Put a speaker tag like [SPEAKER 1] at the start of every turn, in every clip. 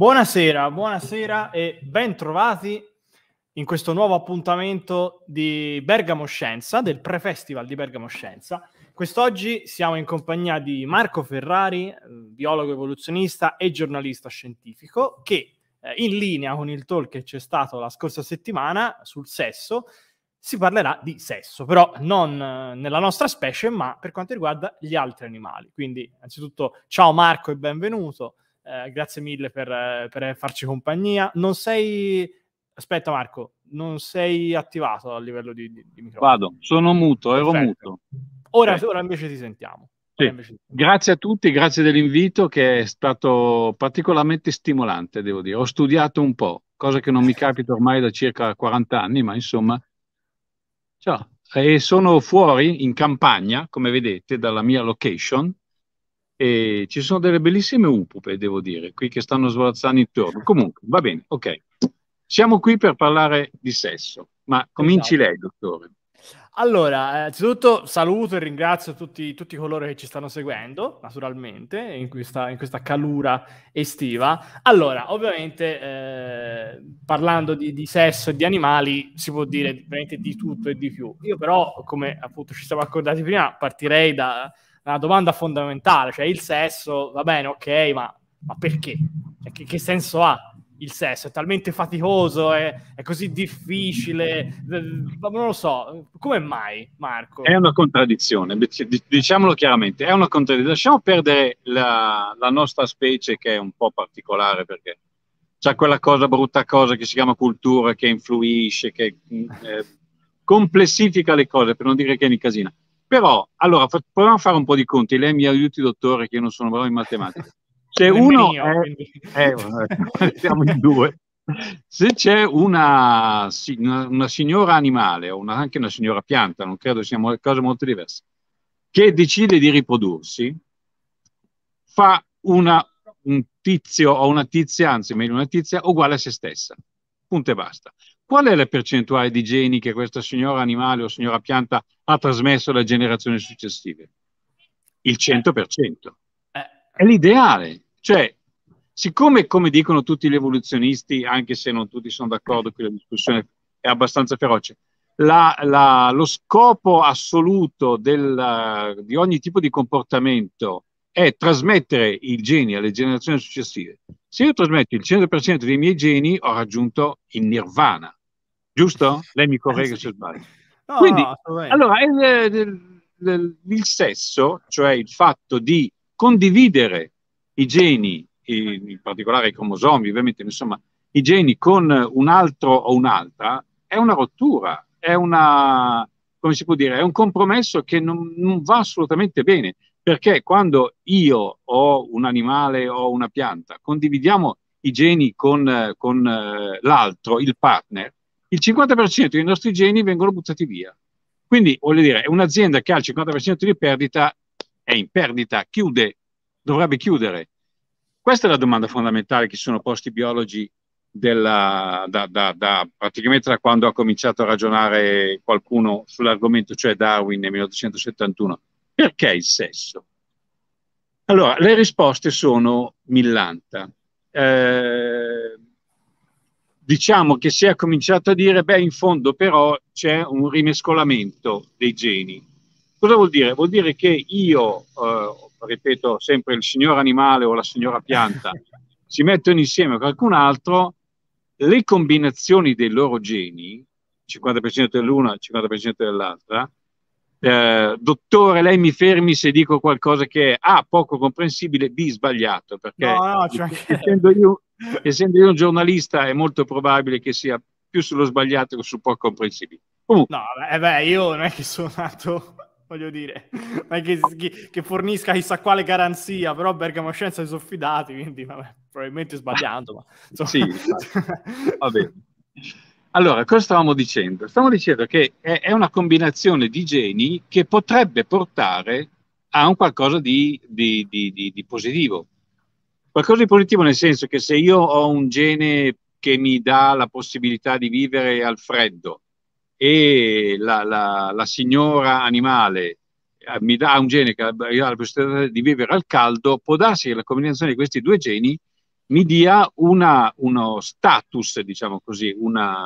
[SPEAKER 1] Buonasera, buonasera e bentrovati in questo nuovo appuntamento di Bergamo Scienza, del Prefestival di Bergamo Scienza. Quest'oggi siamo in compagnia di Marco Ferrari, eh, biologo evoluzionista e giornalista scientifico, che eh, in linea con il talk che c'è stato la scorsa settimana sul sesso, si parlerà di sesso, però non eh, nella nostra specie, ma per quanto riguarda gli altri animali. Quindi, anzitutto, ciao Marco e benvenuto. Eh, grazie mille per, per, farci compagnia. Non sei... Aspetta Marco, non sei attivato a livello di, di, di microfono.
[SPEAKER 2] Vado, sono muto, ero muto.
[SPEAKER 1] Ora, ora, invece ti sentiamo.
[SPEAKER 2] Sì. Grazie a tutti, grazie dell'invito che è stato particolarmente stimolante, devo dire. Ho studiato un po', cosa che non mi capita ormai da circa 40 anni, ma insomma... Ciao. E sono fuori in campagna, come vedete, dalla mia location, e ci sono delle bellissime upupe, devo dire, qui che stanno svolazzando intorno. Comunque, va bene, ok. Siamo qui per parlare di sesso, ma cominci esatto. lei, dottore.
[SPEAKER 1] Allora, eh, innanzitutto saluto e ringrazio tutti, tutti, coloro che ci stanno seguendo, naturalmente, in questa, in questa calura estiva. Allora, ovviamente, eh, parlando di, di, sesso e di animali, si può dire veramente di tutto e di più. Io però, come appunto ci siamo accordati prima, partirei da, una domanda fondamentale, cioè il sesso, va bene, ok, ma, ma perché? Cioè, che, che, senso ha il sesso? È talmente faticoso, è, è, così difficile, eh, non lo so, come mai Marco? È
[SPEAKER 2] una contraddizione, diciamolo chiaramente, è una contraddizione. Lasciamo perdere la, la nostra specie che è un po' particolare perché c'è quella cosa brutta cosa che si chiama cultura, che influisce, che eh, complessifica le cose, per non dire che è in casina però, allora, fa- proviamo a fare un po' di conti. Lei mi aiuti, dottore, che io non sono bravo in matematica. Se uno è, è, eh, eh, siamo in due. Se c'è una, una, una signora animale o una, anche una signora pianta, non credo siano cose molto diverse, che decide di riprodursi, fa una, un tizio o una tizia, anzi meglio una tizia, uguale a se stessa. Punto e basta. Qual è la percentuale di geni che questa signora animale o signora pianta ha trasmesso alle generazioni successive? Il 100%. Eh. Eh. È l'ideale. Cioè, siccome, come dicono tutti gli evoluzionisti, anche se non tutti sono d'accordo, qui la discussione è abbastanza feroce, la, la, lo scopo assoluto del, di ogni tipo di comportamento è trasmettere i geni alle generazioni successive. Se io trasmetto il 100% dei miei geni, ho raggiunto il nirvana. Giusto? Lei mi corregge eh se sbaglio. Quindi, allora, il, il, il, sesso, cioè il fatto di condividere i geni, in particolare i cromosomi, ovviamente, insomma, i geni con un altro o un'altra, è una rottura, è una, come si può dire, è un compromesso che non, non va assolutamente bene, perché quando io o un animale o una pianta condividiamo i geni con, con eh, l'altro, il partner, il 50% dei nostri geni vengono buttati via. Quindi, voglio dire, un'azienda che ha il 50% di perdita è in perdita, chiude, dovrebbe chiudere. Questa è la domanda fondamentale che si sono posti i biologi della, da, da, da, praticamente da quando ha cominciato a ragionare qualcuno sull'argomento, cioè Darwin nel 1871. Perché il sesso? Allora, le risposte sono millanta. Eh, diciamo che si è cominciato a dire, beh, in fondo però c'è un rimescolamento dei geni. Cosa vuol dire? Vuol dire che io, eh, ripeto sempre il signor animale o la signora pianta, si mettono insieme a qualcun altro, le combinazioni dei loro geni, 50% dell'una, 50% dell'altra, eh, dottore, lei mi fermi se dico qualcosa che è A, ah, poco comprensibile, B, sbagliato, perché no, no,
[SPEAKER 1] cioè... essendo, io,
[SPEAKER 2] essendo, io, un giornalista è molto probabile che sia più sullo sbagliato che sul poco comprensibile.
[SPEAKER 1] Comunque. No, eh beh, io non è che sono nato, voglio dire, non è che, che fornisca chissà quale garanzia, però Bergamo Scienza si sono fidati, quindi vabbè, probabilmente sbagliando,
[SPEAKER 2] ma sì, va bene. Allora, cosa stavamo dicendo? Stavamo dicendo che è, è una combinazione di geni che potrebbe portare a un qualcosa di, di, di, di, positivo. Qualcosa di positivo nel senso che se io ho un gene che mi dà la possibilità di vivere al freddo e la, la, la signora animale eh, mi dà un gene che mi dà la possibilità di vivere al caldo, può darsi che la combinazione di questi due geni mi dia una, uno status, diciamo così, una,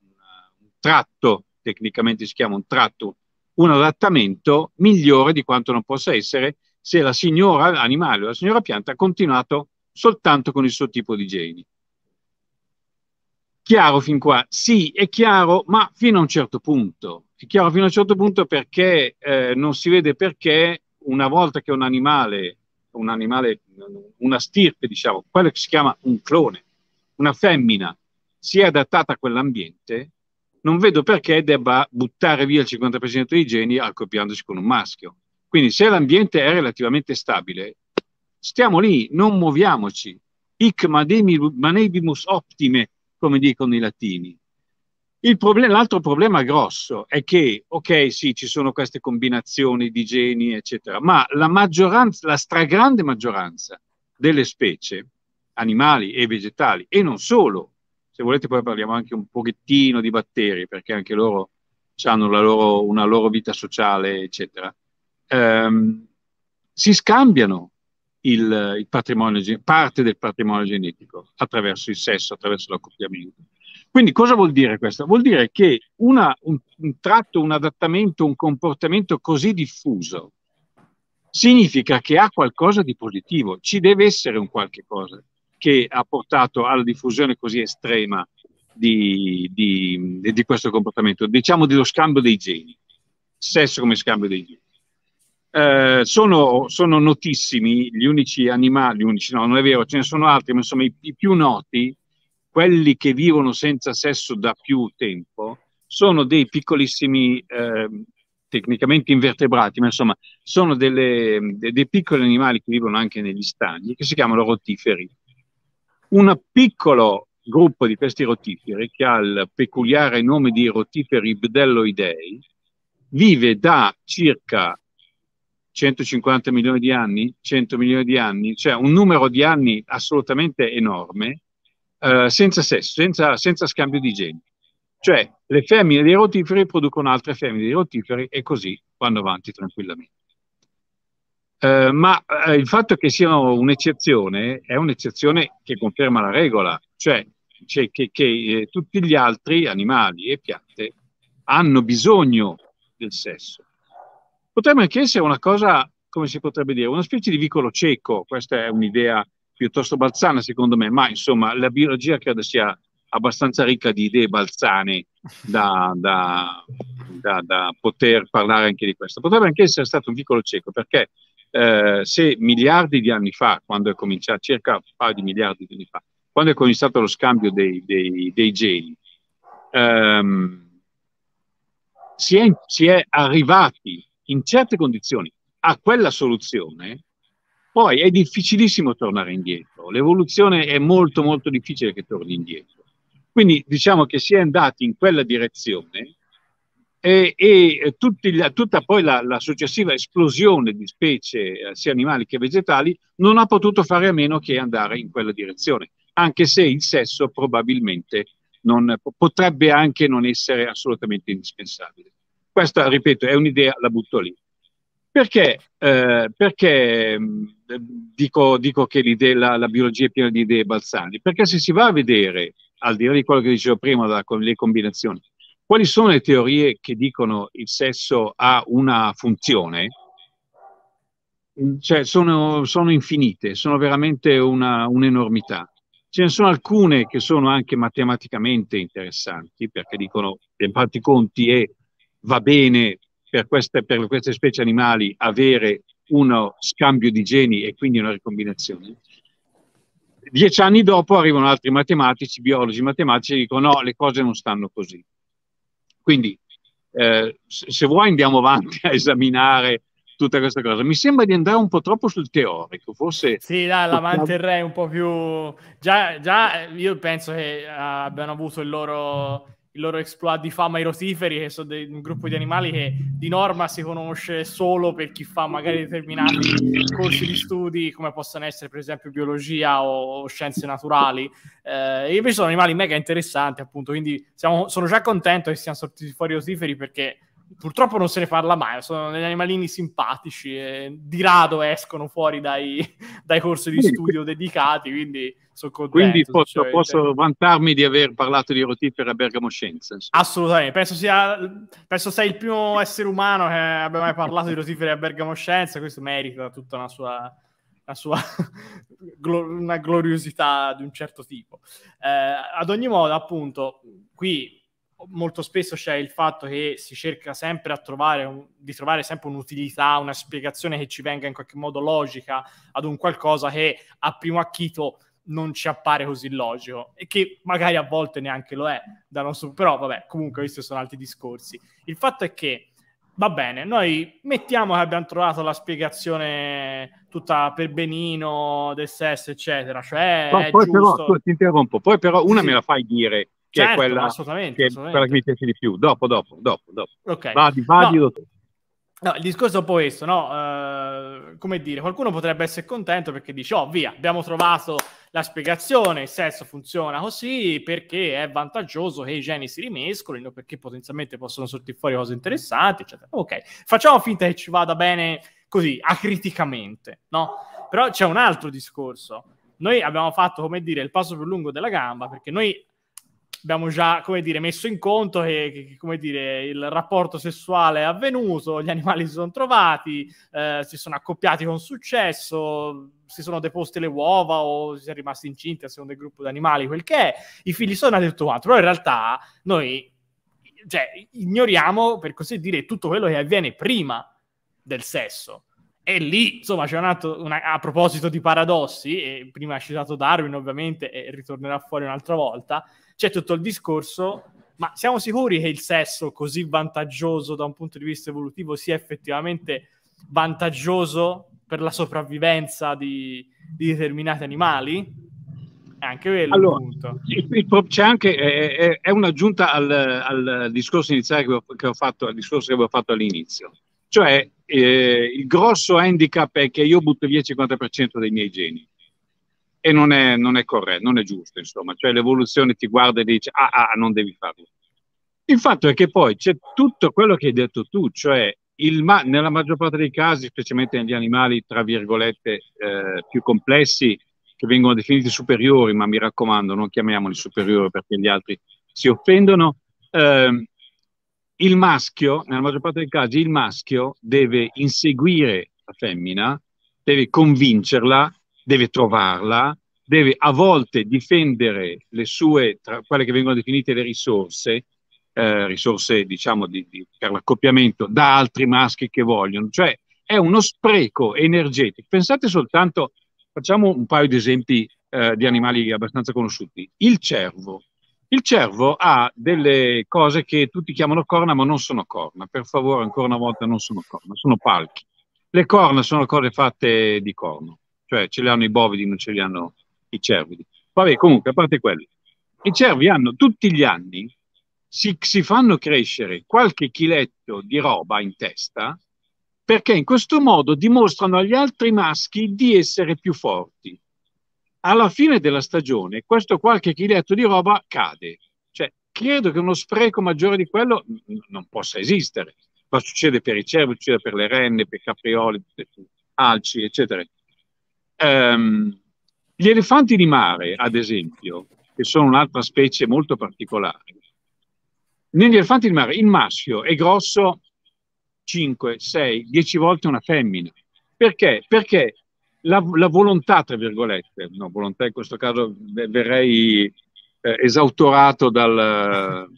[SPEAKER 2] una, un tratto, tecnicamente si chiama un tratto, un adattamento migliore di quanto non possa essere se la signora animale o la signora pianta ha continuato soltanto con il suo tipo di geni. Chiaro fin qua? Sì, è chiaro, ma fino a un certo punto. È chiaro fino a un certo punto perché eh, non si vede perché una volta che un animale un animale, una stirpe, diciamo, quello che si chiama un clone, una femmina, si è adattata a quell'ambiente, non vedo perché debba buttare via il 50% dei geni accoppiandosi con un maschio. Quindi se l'ambiente è relativamente stabile, stiamo lì, non muoviamoci. Hic manebimus optime, come dicono i latini problem- l'altro problema grosso è che, ok, sì, ci sono queste combinazioni di geni, eccetera, ma la maggioranza, la stragrande maggioranza delle specie animali e vegetali, e non solo, se volete poi parliamo anche un pochettino di batteri, perché anche loro hanno loro, una loro vita sociale, eccetera, ehm, si scambiano il, il patrimonio, parte del patrimonio genetico attraverso il sesso, attraverso l'accoppiamento. Quindi cosa vuol dire questo? Vuol dire che una, un, un, tratto, un adattamento, un comportamento così diffuso significa che ha qualcosa di positivo, ci deve essere un qualche cosa che ha portato alla diffusione così estrema di, di, di questo comportamento, diciamo dello scambio dei geni, sesso come scambio dei geni. Eh, sono, sono, notissimi gli unici animali, gli unici no, non è vero, ce ne sono altri, ma insomma i, i più noti quelli che vivono senza sesso da più tempo sono dei piccolissimi, eh, tecnicamente invertebrati, ma insomma sono delle, de, dei piccoli animali che vivono anche negli stagni, che si chiamano rotiferi. Un piccolo gruppo di questi rotiferi, che ha il peculiare nome di rotiferi bdelloidei, vive da circa 150 milioni di anni, 100 milioni di anni, cioè un numero di anni assolutamente enorme, eh, senza sesso, senza, senza scambio di geni. Cioè le femmine dei rotiferi producono altre femmine dei rotiferi e così vanno avanti tranquillamente. Eh, ma eh, il fatto che siano un'eccezione è un'eccezione che conferma la regola, cioè, cioè che, che eh, tutti gli altri animali e piante hanno bisogno del sesso. Potrebbe anche essere una cosa, come si potrebbe dire, una specie di vicolo cieco, questa è un'idea piuttosto balzana secondo me, ma insomma la biologia credo sia abbastanza ricca di idee balzane da, da, da, da poter parlare anche di questo. Potrebbe anche essere stato un piccolo cieco, perché eh, se miliardi di anni fa, quando è cominciato, circa un paio di miliardi di anni fa, quando è cominciato lo scambio dei, dei, dei geni, ehm, si, è, si è arrivati in certe condizioni a quella soluzione poi è difficilissimo tornare indietro, l'evoluzione è molto molto difficile che torni indietro. Quindi diciamo che si è andati in quella direzione e, e tutti, tutta poi la, la, successiva esplosione di specie eh, sia animali che vegetali non ha potuto fare a meno che andare in quella direzione, anche se il sesso probabilmente non, potrebbe anche non essere assolutamente indispensabile. Questa, ripeto, è un'idea, la butto lì. Perché, eh, perché mm, dico, dico, che la, la, biologia è piena di idee balzanti? Perché se si va a vedere, al di là di quello che dicevo prima, la, le combinazioni, quali sono le teorie che dicono il sesso ha una funzione, mm, cioè sono, sono, infinite, sono veramente una, un'enormità. Ce ne sono alcune che sono anche matematicamente interessanti perché dicono, in parte conti, e va bene per queste, per queste specie animali avere uno scambio di geni e quindi una ricombinazione. Dieci anni dopo arrivano altri matematici, biologi matematici, e dicono no, le cose non stanno così. Quindi, eh, se vuoi andiamo avanti a esaminare tutta questa cosa. Mi sembra di andare un po' troppo sul teorico, forse...
[SPEAKER 1] Sì, dai, la manterrei un po' più... Già, già io penso che eh, abbiano avuto il loro il loro exploit di fama ai rosiferi, che sono de- un gruppo di animali che di norma si conosce solo per chi fa magari determinati corsi di studi, come possono essere per esempio biologia o, o scienze naturali. Eh, e invece sono animali mega interessanti, appunto, quindi siamo, sono già contento che siano sortiti fuori i rosiferi perché purtroppo non se ne parla mai, sono degli animalini simpatici e di rado escono fuori dai, dai corsi di studio dedicati, quindi sono contento. Quindi posso, posso
[SPEAKER 2] vantarmi di aver parlato di rotifera bergamosciense.
[SPEAKER 1] Assolutamente, penso, sia, penso sei il primo essere umano che abbia mai parlato di rotifera bergamosciense, questo merita tutta una sua una sua una gloriosità di un certo tipo. Eh, ad ogni modo, appunto, qui molto spesso c'è il fatto che si cerca sempre a trovare un, di trovare sempre un'utilità, una spiegazione che ci venga in qualche modo logica ad un qualcosa che a primo acchito non ci appare così logico e che magari a volte neanche lo è, da nostro, però vabbè, comunque questi sono altri discorsi. Il fatto è che va bene, noi mettiamo che abbiamo trovato la spiegazione tutta per benino del sesso, eccetera, cioè no, poi giusto... però,
[SPEAKER 2] ti interrompo, poi però una sì. me la fai dire che certo, è quella, assolutamente, che, assolutamente. quella che mi piace di più. Dopo, dopo, dopo. dopo.
[SPEAKER 1] Okay. Vadi, vadi, no. No, il discorso è un po' questo, no? Uh, come dire, qualcuno potrebbe essere contento perché dice, oh via, abbiamo trovato la spiegazione, il sesso funziona così perché è vantaggioso che i geni si rimescolino, perché potenzialmente possono sortire fuori cose interessanti, eccetera. Ok, facciamo finta che ci vada bene così, acriticamente, no? Però c'è un altro discorso. Noi abbiamo fatto, come dire, il passo più lungo della gamba perché noi abbiamo già, come dire, messo in conto che, che come dire, il rapporto sessuale è avvenuto, gli animali si sono trovati, eh, si sono accoppiati con successo, si sono deposte le uova o si è rimasti incinti a seconda del gruppo di animali, quel che è, i figli sono nati tutto quanto, però in realtà noi cioè, ignoriamo, per così dire, tutto quello che avviene prima del sesso. E lì, insomma, c'è un altro, una, a proposito di paradossi, e prima ha citato Darwin ovviamente e ritornerà fuori un'altra volta, c'è tutto il discorso, ma siamo sicuri che il sesso così vantaggioso da un punto di vista evolutivo sia effettivamente vantaggioso per la sopravvivenza di, di determinati animali? È anche quello allora,
[SPEAKER 2] il, il, c'è anche, è, è, è un'aggiunta al, al, discorso iniziale che ho, che ho fatto, al discorso che avevo fatto all'inizio. Cioè, eh, il grosso handicap è che io butto via il 50% dei miei geni e non è, non è, corretto, non è giusto, insomma, cioè l'evoluzione ti guarda e dice ah, ah, non devi farlo. Il fatto è che poi c'è tutto quello che hai detto tu, cioè ma- nella maggior parte dei casi, specialmente negli animali, tra virgolette, eh, più complessi, che vengono definiti superiori, ma mi raccomando, non chiamiamoli superiori perché gli altri si offendono, eh, il maschio, nella maggior parte dei casi, il maschio deve inseguire la femmina, deve convincerla deve trovarla, deve a volte difendere le sue, tra quelle che vengono definite le risorse, eh, risorse diciamo di, di, per l'accoppiamento, da altri maschi che vogliono. Cioè è uno spreco energetico. Pensate soltanto, facciamo un paio di esempi eh, di animali abbastanza conosciuti. Il cervo. Il cervo ha delle cose che tutti chiamano corna, ma non sono corna. Per favore, ancora una volta, non sono corna, sono palchi. Le corna sono cose fatte di corno cioè ce li hanno i bovidi, non ce li hanno i cervidi. Vabbè, comunque, a parte quello, i cervi hanno tutti gli anni, si, si fanno crescere qualche chiletto di roba in testa, perché in questo modo dimostrano agli altri maschi di essere più forti. Alla fine della stagione, questo qualche chiletto di roba cade. Cioè, credo che uno spreco maggiore di quello n- non possa esistere. Ma succede per i cervi, succede per le renne, per i caprioli, alci, eccetera ehm, gli elefanti di mare, ad esempio, che sono un'altra specie molto particolare, negli elefanti di mare il maschio è grosso 5, 6, 10 volte una femmina. Perché? Perché la, la volontà, tra virgolette, no, volontà in questo caso verrei eh, esautorato dal,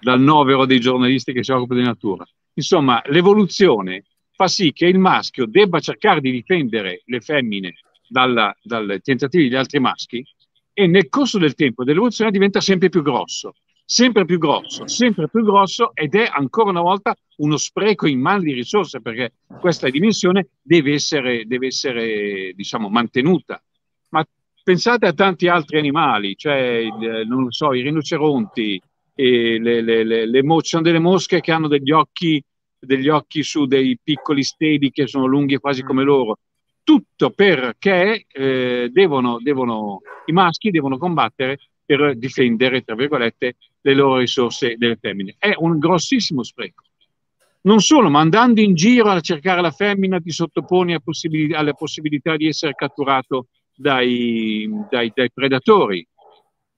[SPEAKER 2] dal novero dei giornalisti che si occupano di natura. Insomma, l'evoluzione fa sì che il maschio debba cercare di difendere le femmine dalla, dal tentativo degli altri maschi e nel corso del tempo dell'evoluzione diventa sempre più grosso, sempre più grosso, sempre più grosso ed è ancora una volta uno spreco in mano di risorse perché questa dimensione deve essere, deve essere diciamo, mantenuta. Ma pensate a tanti altri animali, cioè non so, i rinoceronti, le, le, le, le sono delle mosche che hanno degli occhi degli occhi su dei piccoli steli che sono lunghi quasi mm. come loro. Tutto perché eh, devono, devono, i maschi devono combattere per difendere, tra virgolette, le loro risorse delle femmine. È un grossissimo spreco. Non solo, ma andando in giro a cercare la femmina ti sottoponi possibili- alla possibilità di essere catturato dai, dai, dai predatori.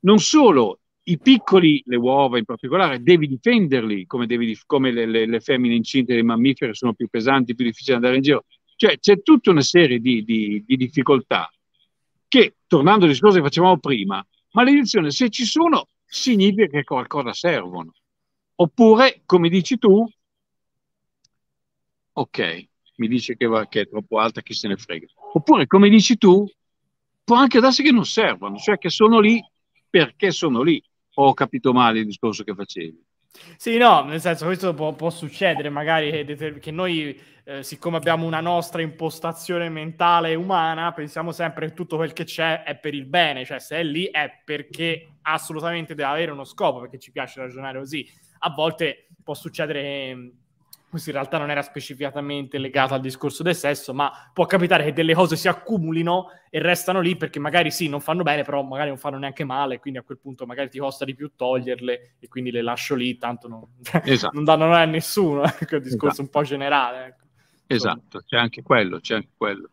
[SPEAKER 2] Non solo, i piccoli, le uova in particolare, devi difenderli come, devi, come le, le, le, femmine incinte dei mammiferi sono più pesanti, più difficili da andare in giro. Cioè c'è tutta una serie di, di, di difficoltà che, tornando al discorso che facevamo prima, maledizione, se ci sono, significa che qualcosa servono. Oppure, come dici tu, ok, mi dice che, va, che è troppo alta, chi se ne frega. Oppure, come dici tu, può anche darsi che non servano, cioè che sono lì perché sono lì ho capito male il discorso che facevi.
[SPEAKER 1] Sì, no, nel senso questo può, può succedere magari che, eh, che noi, eh, siccome abbiamo una nostra impostazione mentale umana, pensiamo sempre che tutto quel che c'è è per il bene, cioè se è lì è perché assolutamente deve avere uno scopo, perché ci piace ragionare così. A volte può succedere questo in realtà non era specificatamente legato al discorso del sesso, ma può capitare che delle cose si accumulino e restano lì perché magari sì, non fanno bene, però magari non fanno neanche male, quindi a quel punto magari ti costa di più toglierle e quindi le lascio lì, tanto non, esatto. non danno a nessuno, ecco, il discorso esatto. un po' generale. Ecco.
[SPEAKER 2] Esatto, c'è anche quello, c'è anche quello.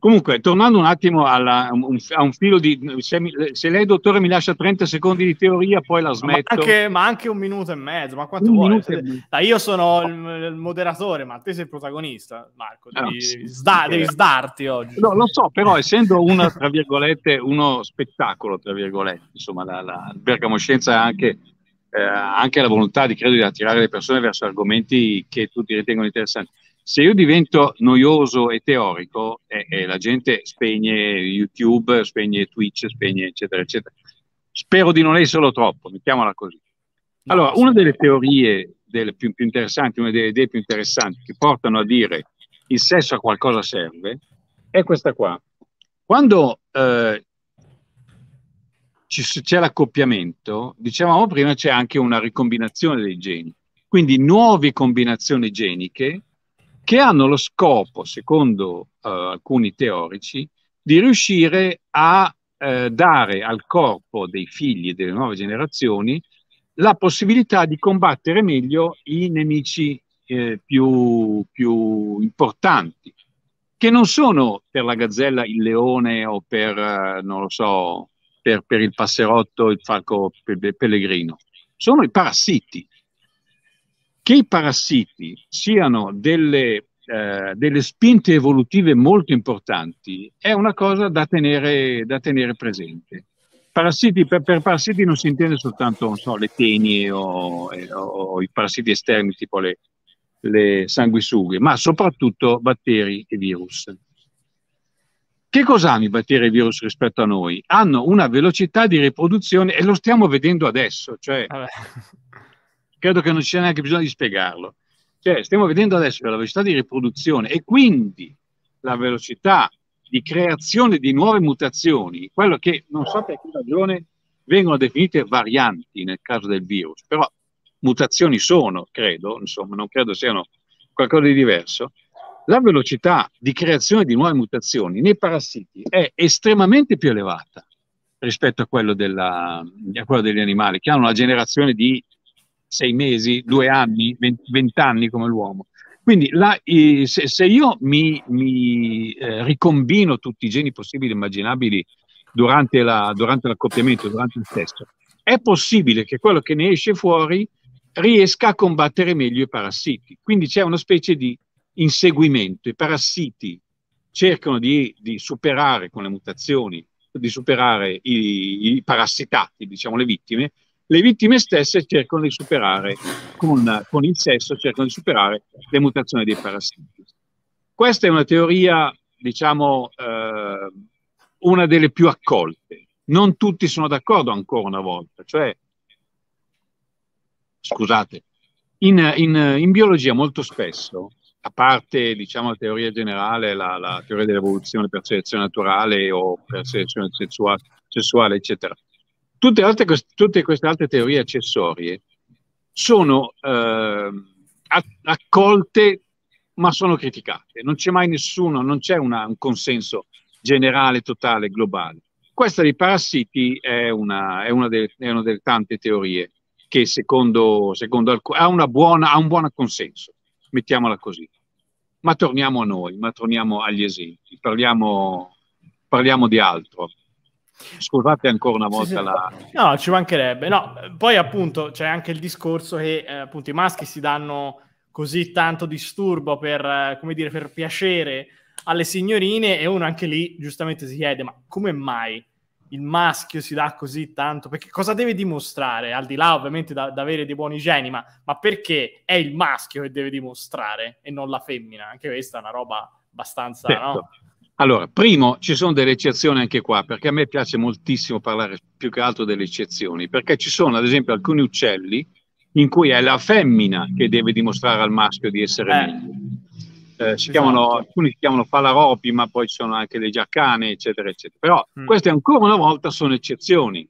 [SPEAKER 2] Comunque, tornando un attimo alla, un, a un filo di... Se, mi, se, lei, dottore, mi lascia 30 secondi di teoria, poi la smetto. Ma anche,
[SPEAKER 1] ma anche un minuto e mezzo, ma quanto un vuoi? Cioè, dai, io sono il, il, moderatore, ma te sei il protagonista, Marco. Ah, devi, no, sì, sda, devi sdarti
[SPEAKER 2] oggi. No, lo so, però essendo una, tra virgolette, uno spettacolo, tra virgolette, insomma, la, la Scienza ha anche, eh, anche la volontà di, credo, di attirare le persone verso argomenti che tutti ritengono interessanti se io divento noioso e teorico, eh, eh, la gente spegne YouTube, spegne Twitch, spegne eccetera, eccetera. Spero di non esserlo troppo, mettiamola così. Allora, una delle teorie del più, più, interessanti, una delle idee più interessanti che portano a dire il sesso a qualcosa serve, è questa qua. Quando eh, c'è l'accoppiamento, dicevamo prima, c'è anche una ricombinazione dei geni. Quindi nuove combinazioni geniche che hanno lo scopo, secondo eh, alcuni teorici, di riuscire a eh, dare al corpo dei figli delle nuove generazioni la possibilità di combattere meglio i nemici eh, più, più, importanti, che non sono per la gazzella il leone o per, eh, non lo so, per, per il passerotto, il falco pellegrino, sono i parassiti, che i parassiti siano delle, eh, delle spinte evolutive molto importanti è una cosa da tenere, da tenere presente. Parassiti, per, per, parassiti non si intende soltanto so, le tenie o, eh, o, i parassiti esterni tipo le, le sanguisughe, ma soprattutto batteri e virus. Che cosa hanno i batteri e i virus rispetto a noi? Hanno una velocità di riproduzione e lo stiamo vedendo adesso. Cioè, credo che non ci sia neanche bisogno di spiegarlo. Cioè, stiamo vedendo adesso che la velocità di riproduzione e quindi la velocità di creazione di nuove mutazioni, quello che non so per che ragione vengono definite varianti nel caso del virus, però mutazioni sono, credo, insomma, non credo siano qualcosa di diverso. La velocità di creazione di nuove mutazioni nei parassiti è estremamente più elevata rispetto a quello, della, a quello degli animali, che hanno una generazione di sei mesi, due anni, vent'anni come l'uomo. Quindi la, se, io mi, mi eh, ricombino tutti i geni possibili e immaginabili durante, la, durante l'accoppiamento, durante il sesso, è possibile che quello che ne esce fuori riesca a combattere meglio i parassiti. Quindi c'è una specie di inseguimento. I parassiti cercano di, di superare con le mutazioni, di superare i, i parassitati, diciamo le vittime, le vittime stesse cercano di superare, con, con il sesso, cercano di superare le mutazioni dei parassiti. Questa è una teoria, diciamo, eh, una delle più accolte. Non tutti sono d'accordo ancora una volta, cioè, scusate, in, in, in biologia molto spesso a parte diciamo, la teoria generale, la, la teoria dell'evoluzione per selezione naturale o per selezione sessuale, sessuale, eccetera, Tutte, altre, tutte, queste altre teorie accessorie sono eh, accolte ma sono criticate. Non c'è mai nessuno, non c'è una, un consenso generale, totale, globale. Questa dei parassiti è una, è una, delle, è una delle, tante teorie che secondo, secondo alcuni ha, ha, un buon consenso, mettiamola così. Ma torniamo a noi, ma torniamo agli esempi, parliamo, parliamo di altro. Scusate ancora una volta sì, sì. la...
[SPEAKER 1] No, ci mancherebbe. No, poi appunto c'è anche il discorso che eh, appunto i maschi si danno così tanto disturbo per, eh, come dire, per piacere alle signorine e uno anche lì giustamente si chiede ma come mai il maschio si dà così tanto? Perché cosa deve dimostrare? Al di là ovviamente da, da avere dei buoni geni, ma, ma perché è il maschio che deve dimostrare e non la femmina? Anche questa è una roba abbastanza... Certo. No?
[SPEAKER 2] Allora, primo, ci sono delle eccezioni anche qua, perché a me piace moltissimo parlare più che altro delle eccezioni, perché ci sono ad esempio alcuni uccelli in cui è la femmina che deve dimostrare al maschio di essere eh. meglio. Eh, si esatto. chiamano, alcuni si chiamano palaropi, ma poi ci sono anche dei giacane, eccetera, eccetera. Però mm. queste ancora una volta sono eccezioni.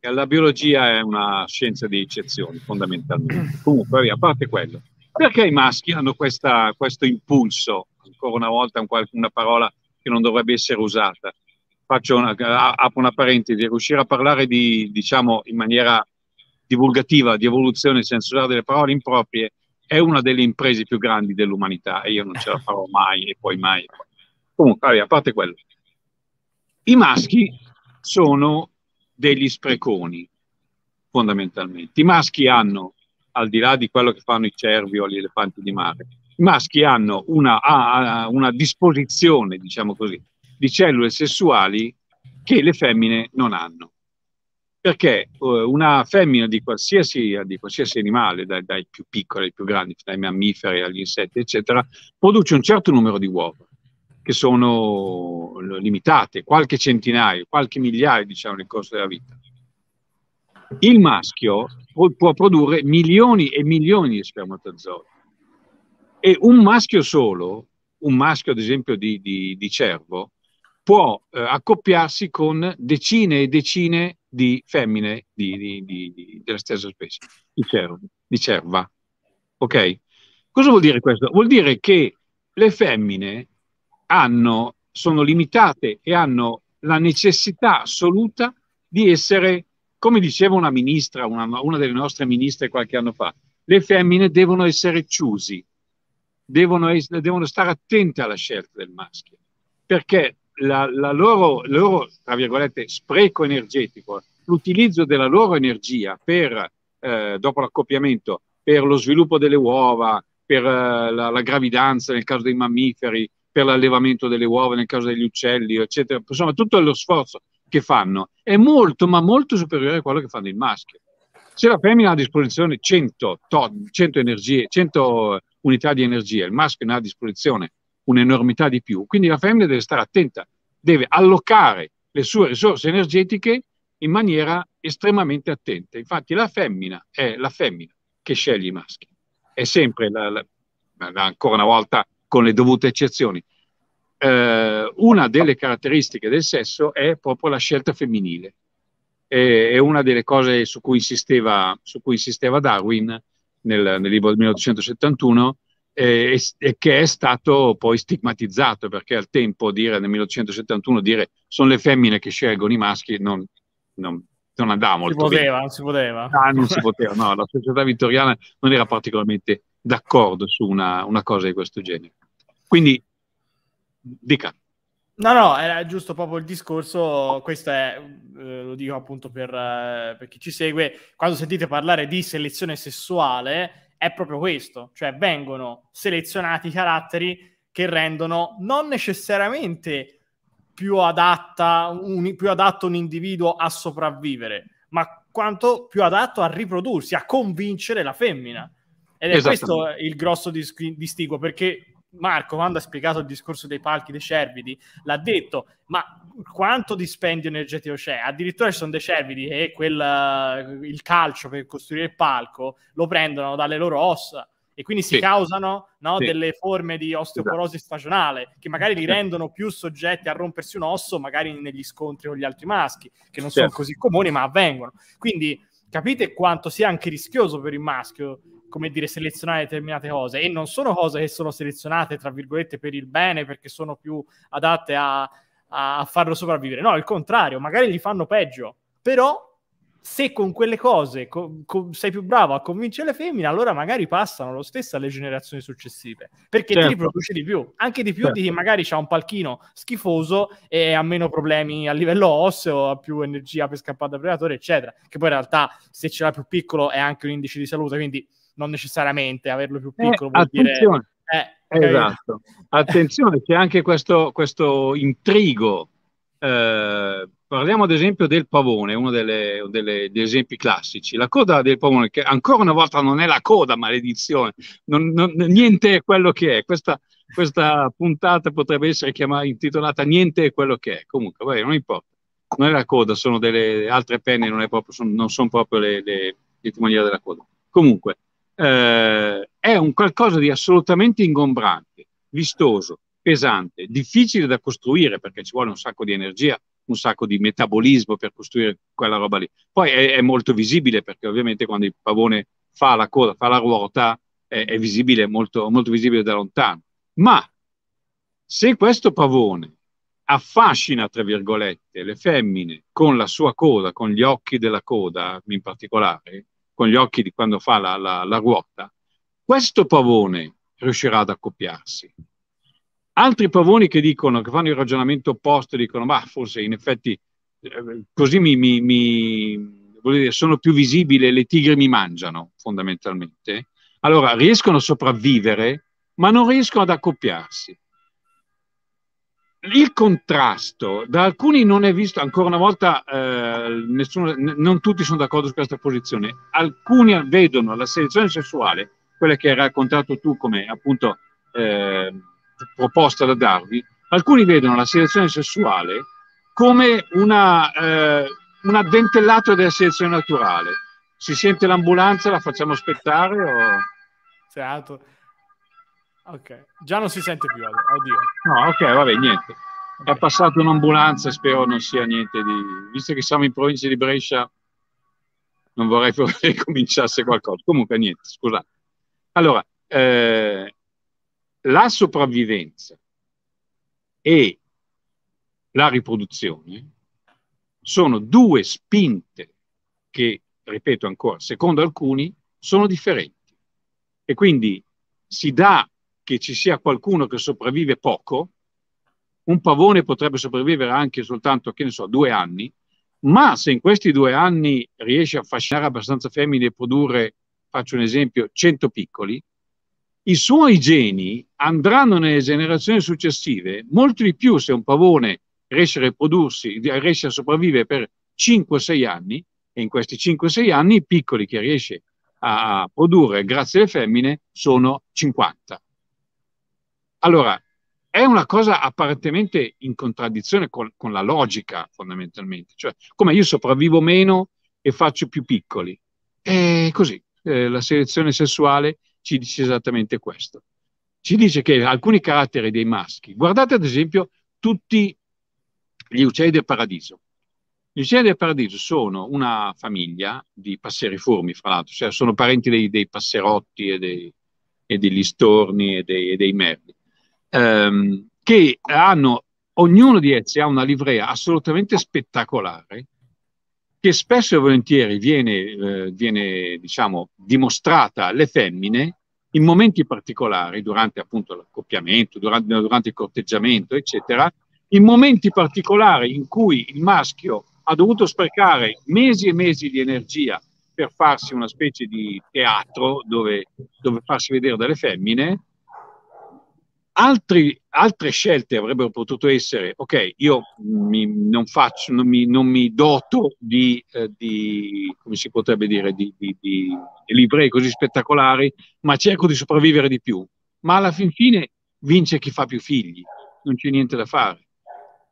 [SPEAKER 2] La biologia è una scienza di eccezioni, fondamentalmente. Comunque, a parte quello, perché i maschi hanno questa, questo impulso ancora una volta una parola che non dovrebbe essere usata. Faccio una, apro una parentesi, riuscire a parlare di, diciamo, in maniera divulgativa di evoluzione senza usare delle parole improprie è una delle imprese più grandi dell'umanità e io non ce la farò mai e poi mai. Comunque, vabbè, a parte quello, i maschi sono degli spreconi, fondamentalmente. I maschi hanno, al di là di quello che fanno i cervi o gli elefanti di mare, i maschi hanno una, una disposizione, diciamo così, di cellule sessuali che le femmine non hanno. Perché eh, una femmina di qualsiasi, di qualsiasi animale, dai, dai, più piccoli ai più grandi, dai mammiferi agli insetti, eccetera, produce un certo numero di uova, che sono limitate, qualche centinaio, qualche migliaio, diciamo, nel corso della vita. Il maschio può produrre milioni e milioni di spermatozoi e un maschio solo, un maschio ad esempio di, di, di cervo, può eh, accoppiarsi con decine e decine di femmine di, della stessa specie, di, cervo, di cerva. Ok? Cosa vuol dire questo? Vuol dire che le femmine hanno, sono limitate e hanno la necessità assoluta di essere, come diceva una ministra, una, una delle nostre ministre qualche anno fa, le femmine devono essere chiusi, devono, essere, devono stare attenti alla scelta del maschio, perché la, la loro, loro, tra virgolette, spreco energetico, l'utilizzo della loro energia per, eh, dopo l'accoppiamento per lo sviluppo delle uova, per eh, la, la gravidanza nel caso dei mammiferi, per l'allevamento delle uova nel caso degli uccelli, eccetera. Insomma, tutto lo sforzo che fanno è molto, ma molto superiore a quello che fanno il maschio. Se la femmina ha a disposizione 100, ton, 100 energie, 100 unità di energia, il maschio ne ha a disposizione un'enormità di più, quindi la femmina deve stare attenta, deve allocare le sue risorse energetiche in maniera estremamente attenta. Infatti la femmina è la femmina che sceglie i maschi, è sempre, la, la, ancora una volta con le dovute eccezioni, eh, una delle caratteristiche del sesso è proprio la scelta femminile. È, è una delle cose su cui insisteva, su cui insisteva Darwin nel, nel libro del 1871 e, e, che è stato poi stigmatizzato perché al tempo dire nel 1871 dire sono le femmine che scelgono i maschi non, non, non andava molto si poteva, bene.
[SPEAKER 1] Non si poteva, ah, non si poteva.
[SPEAKER 2] No, la società vittoriana non era particolarmente d'accordo su una, una cosa di questo genere. Quindi, dica.
[SPEAKER 1] No, no, era giusto proprio il discorso, questo è, eh, lo dico appunto per, eh, per, chi ci segue, quando sentite parlare di selezione sessuale è proprio questo, cioè vengono selezionati i caratteri che rendono non necessariamente più, adatta, un, più adatto un individuo a sopravvivere, ma quanto più adatto a riprodursi, a convincere la femmina. Ed è questo il grosso dis- perché Marco, quando ha spiegato il discorso dei palchi dei cervidi, l'ha detto, ma quanto dispendio energetico c'è? Addirittura ci sono dei cervidi e quel, eh, il calcio per costruire il palco lo prendono dalle loro ossa e quindi si sì. causano no, sì. delle forme di osteoporosi esatto. stagionale che magari li rendono più soggetti a rompersi un osso, magari negli scontri con gli altri maschi, che non certo. sono così comuni ma avvengono. Quindi capite quanto sia anche rischioso per il maschio come dire, selezionare determinate cose e non sono cose che sono selezionate, tra virgolette, per il bene, perché sono più adatte a, a farlo sopravvivere. No, il contrario, magari gli fanno peggio, però se con quelle cose co- co- sei più bravo a convincere le femmine, allora magari passano lo stesso alle generazioni successive, perché certo. ti riproduci di più, anche di più certo. di chi certo. magari ha un palchino schifoso e ha meno problemi a livello osseo, ha più energia per scappare da predatore, eccetera, che poi in realtà se ce l'ha più piccolo è anche un indice di salute, quindi non necessariamente averlo più eh, piccolo eh, dire... eh esatto.
[SPEAKER 2] Attenzione, c'è anche questo, questo intrigo. Eh, parliamo ad esempio del pavone, uno delle, delle, degli esempi classici. La coda del pavone, che ancora una volta non è la coda, maledizione, non, non, niente è quello che è. Questa, questa puntata potrebbe essere chiamata, intitolata Niente è quello che è. Comunque, vabbè, non importa. Non è la coda, sono delle altre penne, non, è proprio, sono, non sono proprio le, le, le della coda. Comunque, eh, è un qualcosa di assolutamente ingombrante, vistoso, pesante, difficile da costruire perché ci vuole un sacco di energia, un sacco di metabolismo per costruire quella roba lì. Poi è, è molto visibile perché ovviamente quando il pavone fa la coda, fa la ruota, è, è visibile, molto, molto visibile da lontano. Ma se questo pavone affascina, tra virgolette, le femmine con la sua coda, con gli occhi della coda in particolare, con gli occhi di quando fa la, la, la ruota, questo pavone riuscirà ad accoppiarsi. Altri pavoni che dicono, che fanno il ragionamento opposto, dicono, ma forse in effetti eh, così mi, mi, mi dire, sono più visibile, le tigri mi mangiano fondamentalmente. Allora riescono a sopravvivere, ma non riescono ad accoppiarsi il contrasto da alcuni non è visto ancora una volta eh, nessuno, n- non tutti sono d'accordo su questa posizione alcuni vedono la selezione sessuale quella che hai raccontato tu come appunto eh, proposta da darvi alcuni vedono la selezione sessuale come una, eh, una dentellata della selezione naturale si sente l'ambulanza la facciamo aspettare o... certo
[SPEAKER 1] Ok, già non si sente più, oddio.
[SPEAKER 2] No, ok, vabbè, niente. Okay. È passata un'ambulanza spero non sia niente di... Visto che siamo in provincia di Brescia, non vorrei che cominciasse qualcosa. Comunque, niente, scusate. Allora, eh, la sopravvivenza e la riproduzione sono due spinte che, ripeto ancora, secondo alcuni, sono differenti. E quindi si dà che ci sia qualcuno che sopravvive poco, un pavone potrebbe sopravvivere anche soltanto, che ne so, due anni, ma se in questi due anni riesce a fascinare abbastanza femmine e produrre, faccio un esempio, 100 piccoli, i suoi geni andranno nelle generazioni successive molto di più se un pavone riesce a riprodursi, riesce a sopravvivere per 5-6 anni, e in questi 5-6 anni i piccoli che riesce a produrre grazie alle femmine sono 50. Allora, è una cosa apparentemente in contraddizione con, con la logica, fondamentalmente. Cioè, come io sopravvivo meno e faccio più piccoli. È così. Eh, la selezione sessuale ci dice esattamente questo. Ci dice che alcuni caratteri dei maschi, guardate ad esempio tutti gli uccelli del paradiso. Gli uccelli del paradiso sono una famiglia di passeriformi, fra l'altro, cioè sono parenti dei, dei passerotti e, dei, e degli storni e dei, e dei merli ehm, che hanno, ognuno di essi ha una livrea assolutamente spettacolare, che spesso e volentieri viene, eh, viene diciamo, dimostrata alle femmine in momenti particolari, durante appunto l'accoppiamento, durante, durante il corteggiamento, eccetera, in momenti particolari in cui il maschio ha dovuto sprecare mesi e mesi di energia per farsi una specie di teatro dove, dove farsi vedere dalle femmine, Altri, altre scelte avrebbero potuto essere, ok, io mi, non, faccio, non, mi, non, mi, doto di, eh, di, come si potrebbe dire, di, di, di livrei così spettacolari, ma cerco di sopravvivere di più. Ma alla fin fine vince chi fa più figli, non c'è niente da fare.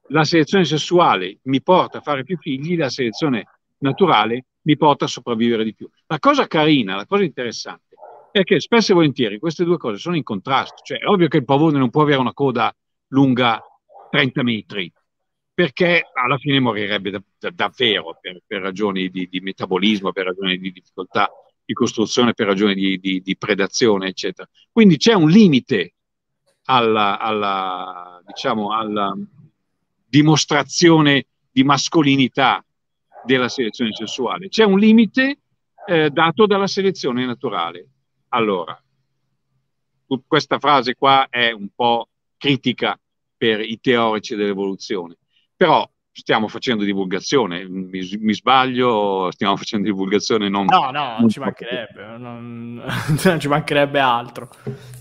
[SPEAKER 2] La selezione sessuale mi porta a fare più figli, la selezione naturale mi porta a sopravvivere di più. La cosa carina, la cosa interessante è che spesso e volentieri queste due cose sono in contrasto. Cioè, è ovvio che il pavone non può avere una coda lunga 30 metri, perché alla fine morirebbe da, da, davvero per, per ragioni di, di, metabolismo, per ragioni di difficoltà di costruzione, per ragioni di, di, di predazione, eccetera. Quindi c'è un limite alla, alla, diciamo, alla dimostrazione di mascolinità della selezione sessuale. C'è un limite eh, dato dalla selezione naturale allora, questa frase qua è un po' critica per i teorici dell'evoluzione, però stiamo facendo divulgazione, mi, mi sbaglio, stiamo facendo divulgazione non... No,
[SPEAKER 1] no, non ci mancherebbe, non, non ci mancherebbe altro.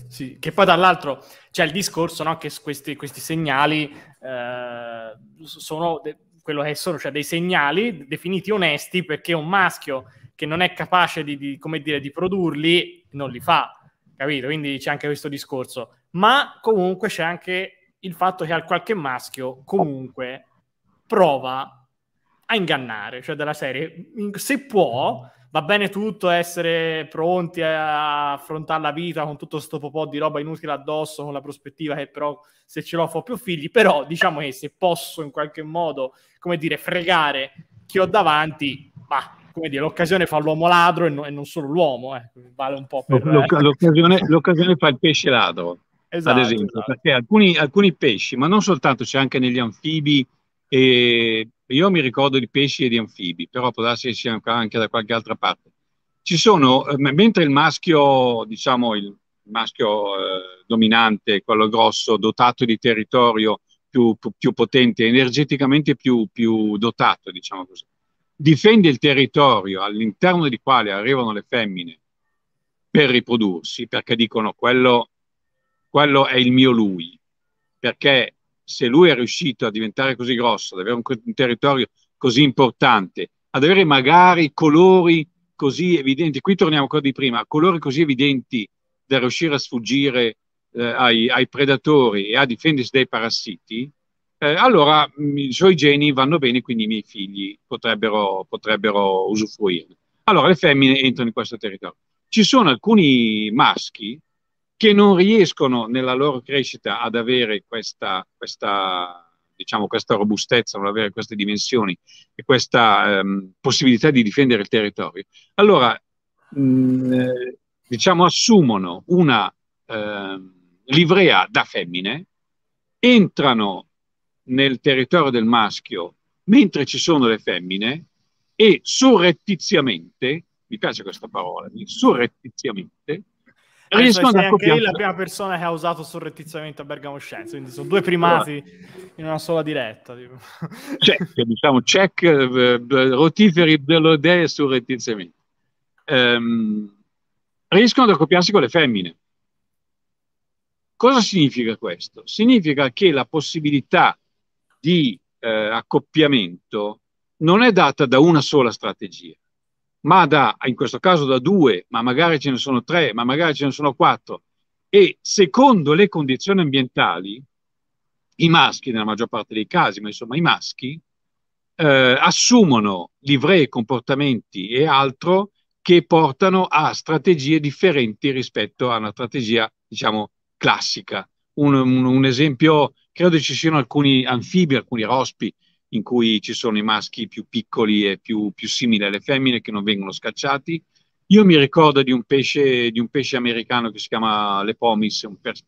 [SPEAKER 1] Sì, che poi dall'altro c'è il discorso no, che questi, questi segnali eh, sono... De- quello che sono, cioè dei segnali definiti onesti perché un maschio che non è capace di, di, dire, di produrli, non li fa, capito? Quindi c'è anche questo discorso. Ma comunque c'è anche il fatto che al qualche maschio comunque prova a ingannare, cioè della serie, se può, va bene tutto essere pronti a affrontare la vita con tutto questo popò di roba inutile addosso, con la prospettiva che però se ce l'ho fa più figli, però diciamo che se posso in qualche modo, come dire, fregare chi ho davanti, ma come dire, l'occasione fa l'uomo ladro e, no, e non solo l'uomo, eh. vale un po' per... L'oc- eh.
[SPEAKER 2] l'occasione, l'occasione, fa il pesce ladro, esatto, ad esempio, esatto. perché alcuni, alcuni, pesci, ma non soltanto, c'è anche negli anfibi, e io mi ricordo di pesci e di anfibi, però può darsi che sia anche da qualche altra parte. Ci sono, eh, mentre il maschio, diciamo, il maschio eh, dominante, quello grosso, dotato di territorio, più, più, potente, energeticamente più, più dotato, diciamo così difende il territorio all'interno di quale arrivano le femmine per riprodursi, perché dicono quello, quello è il mio lui, perché se lui è riuscito a diventare così grosso, ad avere un, un territorio così importante, ad avere magari colori così evidenti, qui torniamo ancora di prima, colori così evidenti da riuscire a sfuggire eh, ai, ai predatori e a difendersi dai parassiti, eh, allora mm, i suoi geni vanno bene, quindi i miei figli potrebbero, potrebbero usufruirne. Allora le femmine entrano in questo territorio. Ci sono alcuni maschi che non riescono nella loro crescita ad avere questa, questa diciamo, questa robustezza, non avere queste dimensioni e questa ehm, possibilità di difendere il territorio, allora mh, mm, eh, diciamo, assumono una eh, livrea da femmine, entrano nel territorio del maschio, mentre ci sono le femmine, e surrettiziamente, mi piace questa parola, surrettiziamente, ah, cioè, riescono ad accoppiare. la
[SPEAKER 1] prima persona che ha usato surrettiziamente a Bergamo Scienze, quindi sono due primati in una sola diretta. Tipo.
[SPEAKER 2] Cioè, check, diciamo, check, eh, rotiferi dell'odea surrettiziamente. Um, riescono ad accoppiarsi con le femmine. Cosa significa questo? Significa che la possibilità di eh, accoppiamento non è data da una sola strategia, ma da, in questo caso da due, ma magari ce ne sono tre, ma magari ce ne sono quattro. E secondo le condizioni ambientali, i maschi, nella maggior parte dei casi, ma insomma i maschi, eh, assumono livree, comportamenti e altro che portano a strategie differenti rispetto a una strategia, diciamo, classica. Un, un, un esempio credo ci siano alcuni anfibi, alcuni rospi in cui ci sono i maschi più piccoli e più, più simili alle femmine che non vengono scacciati. Io mi ricordo di un pesce, di un pesce americano che si chiama Lepomis, un per,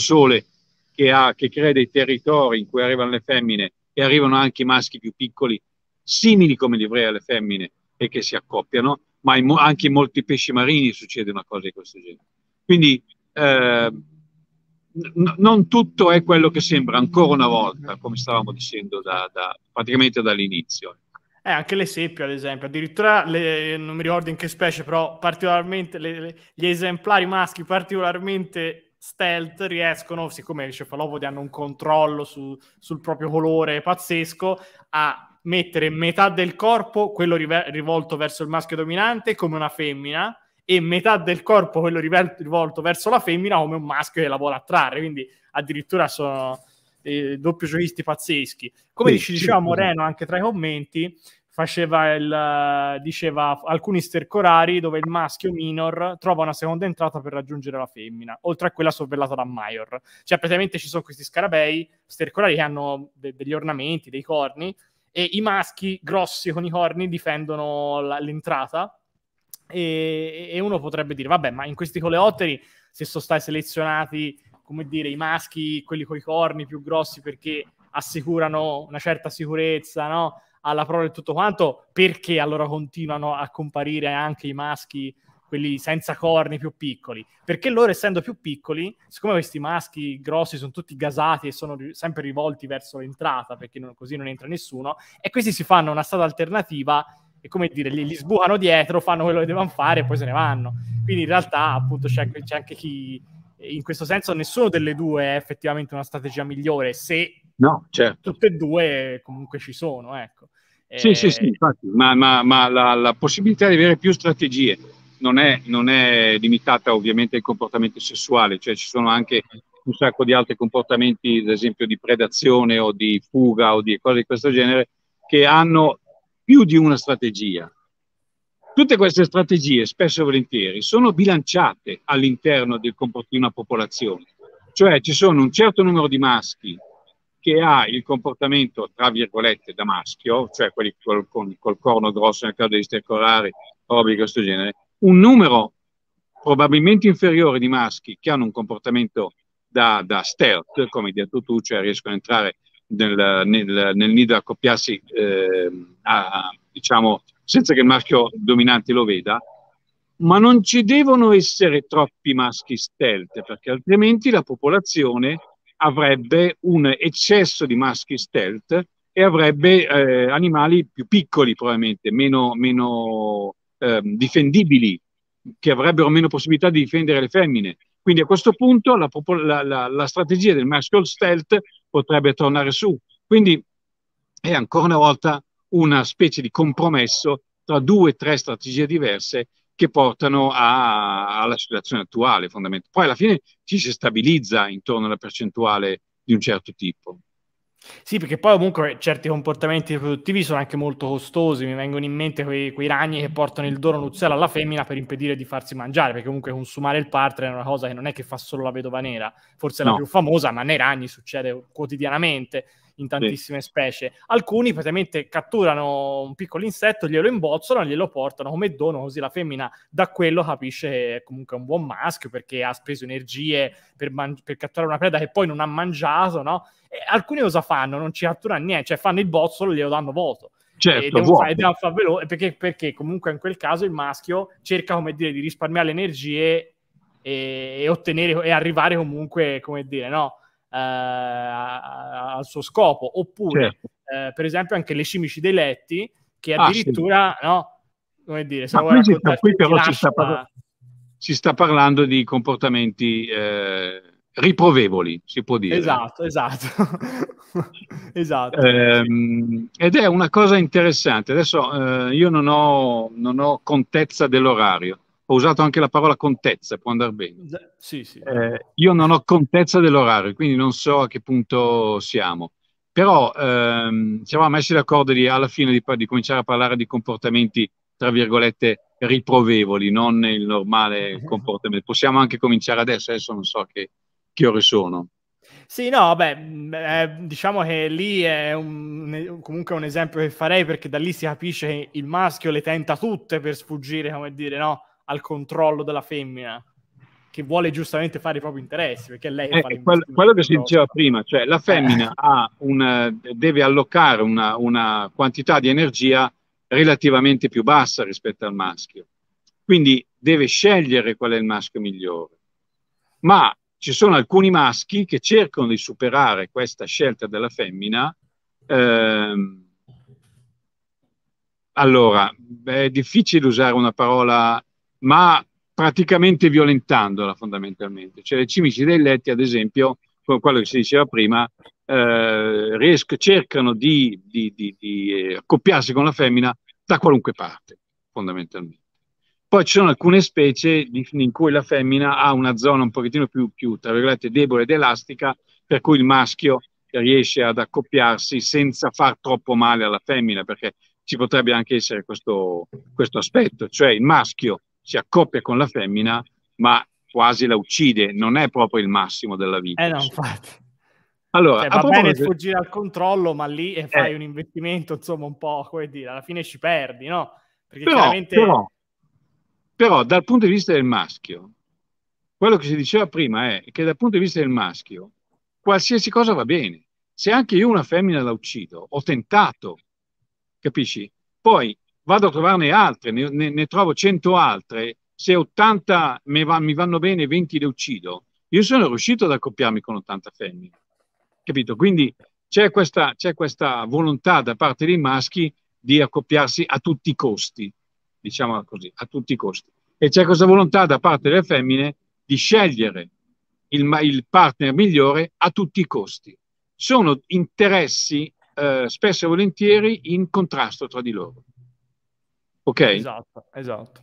[SPEAKER 2] sole, che, ha, che crea dei territori in cui arrivano le femmine e arrivano anche i maschi più piccoli, simili come livrea alle femmine e che si accoppiano, ma in, anche in molti pesci marini succede una cosa di questo genere. Quindi eh, n- non tutto è quello che sembra, ancora una volta, come stavamo dicendo da, da, praticamente dall'inizio.
[SPEAKER 1] Eh, anche l'esempio, ad esempio, addirittura le, non mi ricordo in che specie, però particolarmente le, le, gli esemplari maschi particolarmente stealth riescono, siccome i cefalopodi hanno un controllo su, sul proprio colore pazzesco, a mettere metà del corpo, quello rive- rivolto verso il maschio dominante, come una femmina, e metà del corpo quello rivolto verso la femmina come un maschio che la vuole attrarre, quindi addirittura sono eh, doppiocionisti pazzeschi. Come sì, diceva sì. Moreno anche tra i commenti, faceva il, diceva alcuni stercorari dove il maschio minor trova una seconda entrata per raggiungere la femmina, oltre a quella sorvelata da Maior. Cioè, praticamente ci sono questi scarabei stercorari che hanno de- degli ornamenti, dei corni, e i maschi grossi con i corni difendono la- l'entrata e, e uno potrebbe dire, vabbè, ma in questi coleotteri, se sono stati selezionati, come dire, i maschi, quelli coi corni più grossi, perché assicurano una certa sicurezza, no? alla prova e tutto quanto, perché allora continuano a comparire anche i maschi, quelli senza corni più piccoli? Perché loro, essendo più piccoli, siccome questi maschi grossi sono tutti gasati e sono ri- sempre rivolti verso l'entrata, perché non, così non entra nessuno, e questi si fanno una strada alternativa e come dire, li, li sbucano dietro, fanno quello che devono fare e poi se ne vanno. Quindi in realtà appunto c'è, c'è anche chi, in questo senso nessuno delle due è effettivamente una strategia migliore, se no, certo. tutte e due comunque ci sono, ecco. Sì, sì, eh, sì,
[SPEAKER 2] infatti, ma, ma, ma la, la, possibilità di avere più strategie non è, non è, limitata ovviamente al comportamento sessuale, cioè ci sono anche un sacco di altri comportamenti, ad esempio di predazione o di fuga o di cose di questo genere, che hanno più di una strategia. Tutte queste strategie, spesso e volentieri, sono bilanciate all'interno di una popolazione, cioè ci sono un certo numero di maschi che ha il comportamento, tra virgolette, da maschio, cioè quelli col, con, col corno grosso nel caso di stercolari, robe di questo genere, un numero probabilmente inferiore di maschi che hanno un comportamento da, da stealth, come hai detto tu, cioè riescono a entrare nel, nel, nel nido accoppiarsi eh, a, diciamo, senza che il maschio dominante lo veda, ma non ci devono essere troppi maschi stealth perché altrimenti la popolazione avrebbe un eccesso di maschi stealth e avrebbe eh, animali più piccoli probabilmente, meno, meno eh, difendibili, che avrebbero meno possibilità di difendere le femmine. Quindi a questo punto la, la, la, la strategia del maschio stealth potrebbe tornare su. Quindi è ancora una volta una specie di compromesso tra due o tre strategie diverse che portano a, alla situazione attuale fondamentalmente. Poi alla fine ci si stabilizza intorno alla percentuale di un certo tipo.
[SPEAKER 1] Sì, perché poi comunque certi comportamenti riproduttivi sono anche molto costosi, mi vengono in mente quei, quei ragni che portano il dono nuziale alla femmina per impedire di farsi mangiare, perché comunque consumare il partner è una cosa che non è che fa solo la vedova nera, forse no. la più famosa, ma nei ragni succede quotidianamente in tantissime sì. specie. Alcuni praticamente catturano un piccolo insetto, glielo imbozzano, glielo portano come dono, così la femmina da quello capisce che è comunque un buon maschio perché ha speso energie per, man- per catturare una preda che poi non ha mangiato, no? E alcuni cosa fanno? Non ci catturano niente, cioè fanno il bozzolo e glielo danno vuoto. Certo, e devono fare, devono veloce perché, perché comunque in quel caso il maschio cerca come dire di risparmiare le energie e, e ottenere e arrivare comunque come dire no eh, al suo scopo. Oppure, certo. Eh, per esempio, anche le scimici dei letti, che addirittura, ah, sì. no, come dire, se vuoi qui, sta, qui però lascia... si, sta par-
[SPEAKER 2] si sta, parlando di comportamenti eh, riprovevoli, si può dire. Esatto,
[SPEAKER 1] esatto. esatto.
[SPEAKER 2] Ehm, ed è una cosa interessante. Adesso eh, io non ho, non ho contezza dell'orario ho usato anche la parola contezza, può andare bene.
[SPEAKER 1] Sì, sì. Eh,
[SPEAKER 2] io non ho contezza dell'orario, quindi non so a che punto siamo. Però ehm, ci siamo messi d'accordo di, alla fine di, di, cominciare a parlare di comportamenti, tra virgolette, riprovevoli, non il normale comportamento. Possiamo anche cominciare adesso, adesso non so che, che ore sono.
[SPEAKER 1] Sì, no, beh, mm, diciamo che lì è un, comunque un esempio che farei perché da lì si capisce che il maschio le tenta tutte per sfuggire, come dire, no? al controllo della femmina che vuole giustamente fare i propri interessi perché lei eh, fa
[SPEAKER 2] quello, quello che si diceva prima cioè la eh. femmina eh. una, deve allocare una, una quantità di energia relativamente più bassa rispetto al maschio quindi deve scegliere qual è il maschio migliore ma ci sono alcuni maschi che cercano di superare questa scelta della femmina. Ehm, allora, è difficile usare una parola ma praticamente violentandola fondamentalmente. Cioè le cimici dei letti, ad esempio, come quello che si diceva prima, eh, riesco, cercano di, di, di, di eh, accoppiarsi con la femmina da qualunque parte, fondamentalmente. Poi ci sono alcune specie in cui la femmina ha una zona un pochettino più, più tra virgolette, debole ed elastica, per cui il maschio riesce ad accoppiarsi senza far troppo male alla femmina, perché ci potrebbe anche essere questo, questo aspetto, cioè il maschio si accoppia con la femmina, ma quasi la uccide, non è proprio il massimo della vita. Eh no, infatti. Allora, cioè, va proposito... bene sfuggire
[SPEAKER 1] al controllo, ma lì eh, fai eh. un investimento, insomma, un po', come dire, alla fine ci perdi, no? Perché però, chiaramente... Però,
[SPEAKER 2] però, dal punto di vista del maschio, quello che si diceva prima è che dal punto di vista del maschio, qualsiasi cosa va bene. Se anche io una femmina la uccido, ho tentato, capisci? Poi vado a trovarne altre, ne, ne, ne trovo 100 altre, se 80 mi, va, mi, vanno bene, 20 le uccido. Io sono riuscito ad accoppiarmi con 80 femmine, capito? Quindi c'è questa, c'è questa volontà da parte dei maschi di accoppiarsi a tutti i costi, diciamo così, a tutti i costi. E c'è questa volontà da parte delle femmine di scegliere il, il partner migliore a tutti i costi. Sono interessi eh, spesso e volentieri in contrasto tra di loro. Ok? Esatto, esatto.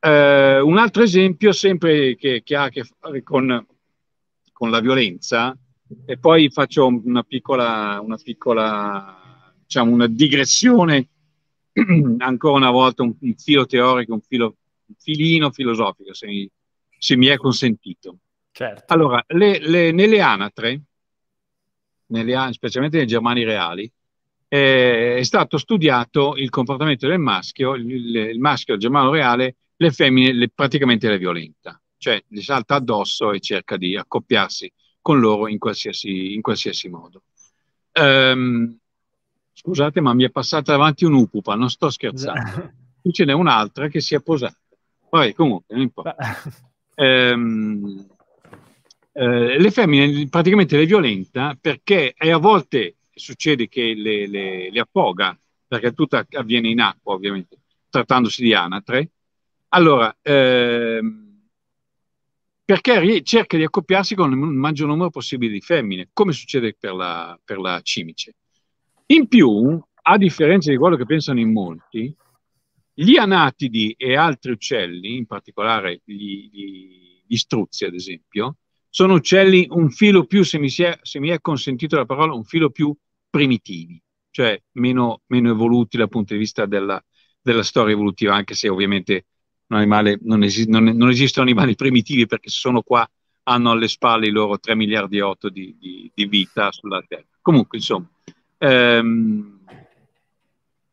[SPEAKER 2] Eh, un altro esempio sempre che, che, ha a che fare con, con la violenza, e poi faccio una piccola, una piccola diciamo, una digressione, ancora una volta un, un filo teorico, un, filo, un filino filosofico, se mi, se mi, è consentito. Certo. Allora, le, le, nelle anatre, nelle, specialmente nei Germani reali, eh, è stato studiato il comportamento del maschio, il, il maschio germano reale, le femmine le, praticamente le violenta, cioè le salta addosso e cerca di accoppiarsi con loro in qualsiasi, in qualsiasi modo. Um, scusate, ma mi è passata davanti un'upupa, non sto scherzando. Qui ce n'è un'altra che si è posata. Vabbè, comunque, non importa. Um, eh, le femmine praticamente le violenta perché è a volte succede che le, le, le appoga, perché tutto avviene in acqua ovviamente, trattandosi di anatre. Allora, ehm, perché cerca di accoppiarsi con il maggior numero possibile di femmine, come succede per la, per la cimice. In più, a differenza di quello che pensano in molti, gli anatidi e altri uccelli, in particolare gli, gli, gli struzzi ad esempio, sono uccelli un filo più, se mi, è, se mi, è, consentito la parola, un filo più primitivi, cioè meno, meno evoluti dal punto di vista della, della, storia evolutiva, anche se ovviamente un animale non, esi- non, non, esistono animali primitivi perché sono qua, hanno alle spalle i loro 3 miliardi e 8 di, di, di vita sulla Terra. Comunque, insomma, ehm,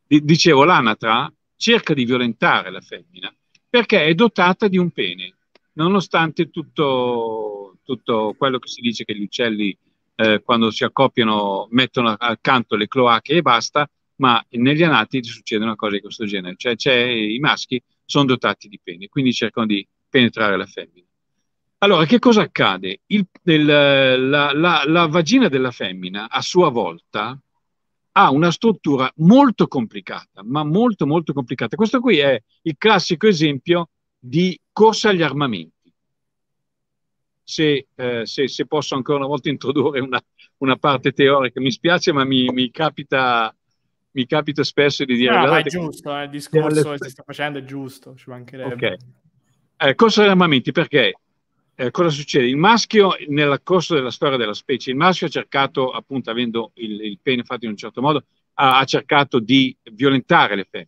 [SPEAKER 2] dicevo, l'anatra cerca di violentare la femmina perché è dotata di un pene, nonostante tutto, tutto quello che si dice che gli uccelli eh, quando si accoppiano mettono accanto le cloache e basta, ma negli anati succede una cosa di questo genere, cioè, cioè i maschi sono dotati di pene, quindi cercano di penetrare la femmina. Allora, che cosa accade? Il, il, la, la, la vagina della femmina, a sua volta, ha una struttura molto complicata, ma molto molto complicata. Questo qui è il classico esempio di corsa agli armamenti se, eh, se, se, posso ancora una volta introdurre una, una parte teorica. Mi spiace, ma mi, mi, capita, mi capita, spesso di dire... No, ma è giusto,
[SPEAKER 1] eh, il discorso che si sta facendo è giusto, ci mancherebbe. Okay.
[SPEAKER 2] Eh, corso degli armamenti, perché? Eh, cosa succede? Il maschio, nel corso della storia della specie, il maschio ha cercato, appunto, avendo il, il pene fatto in un certo modo, ha, ha cercato di violentare le femmine.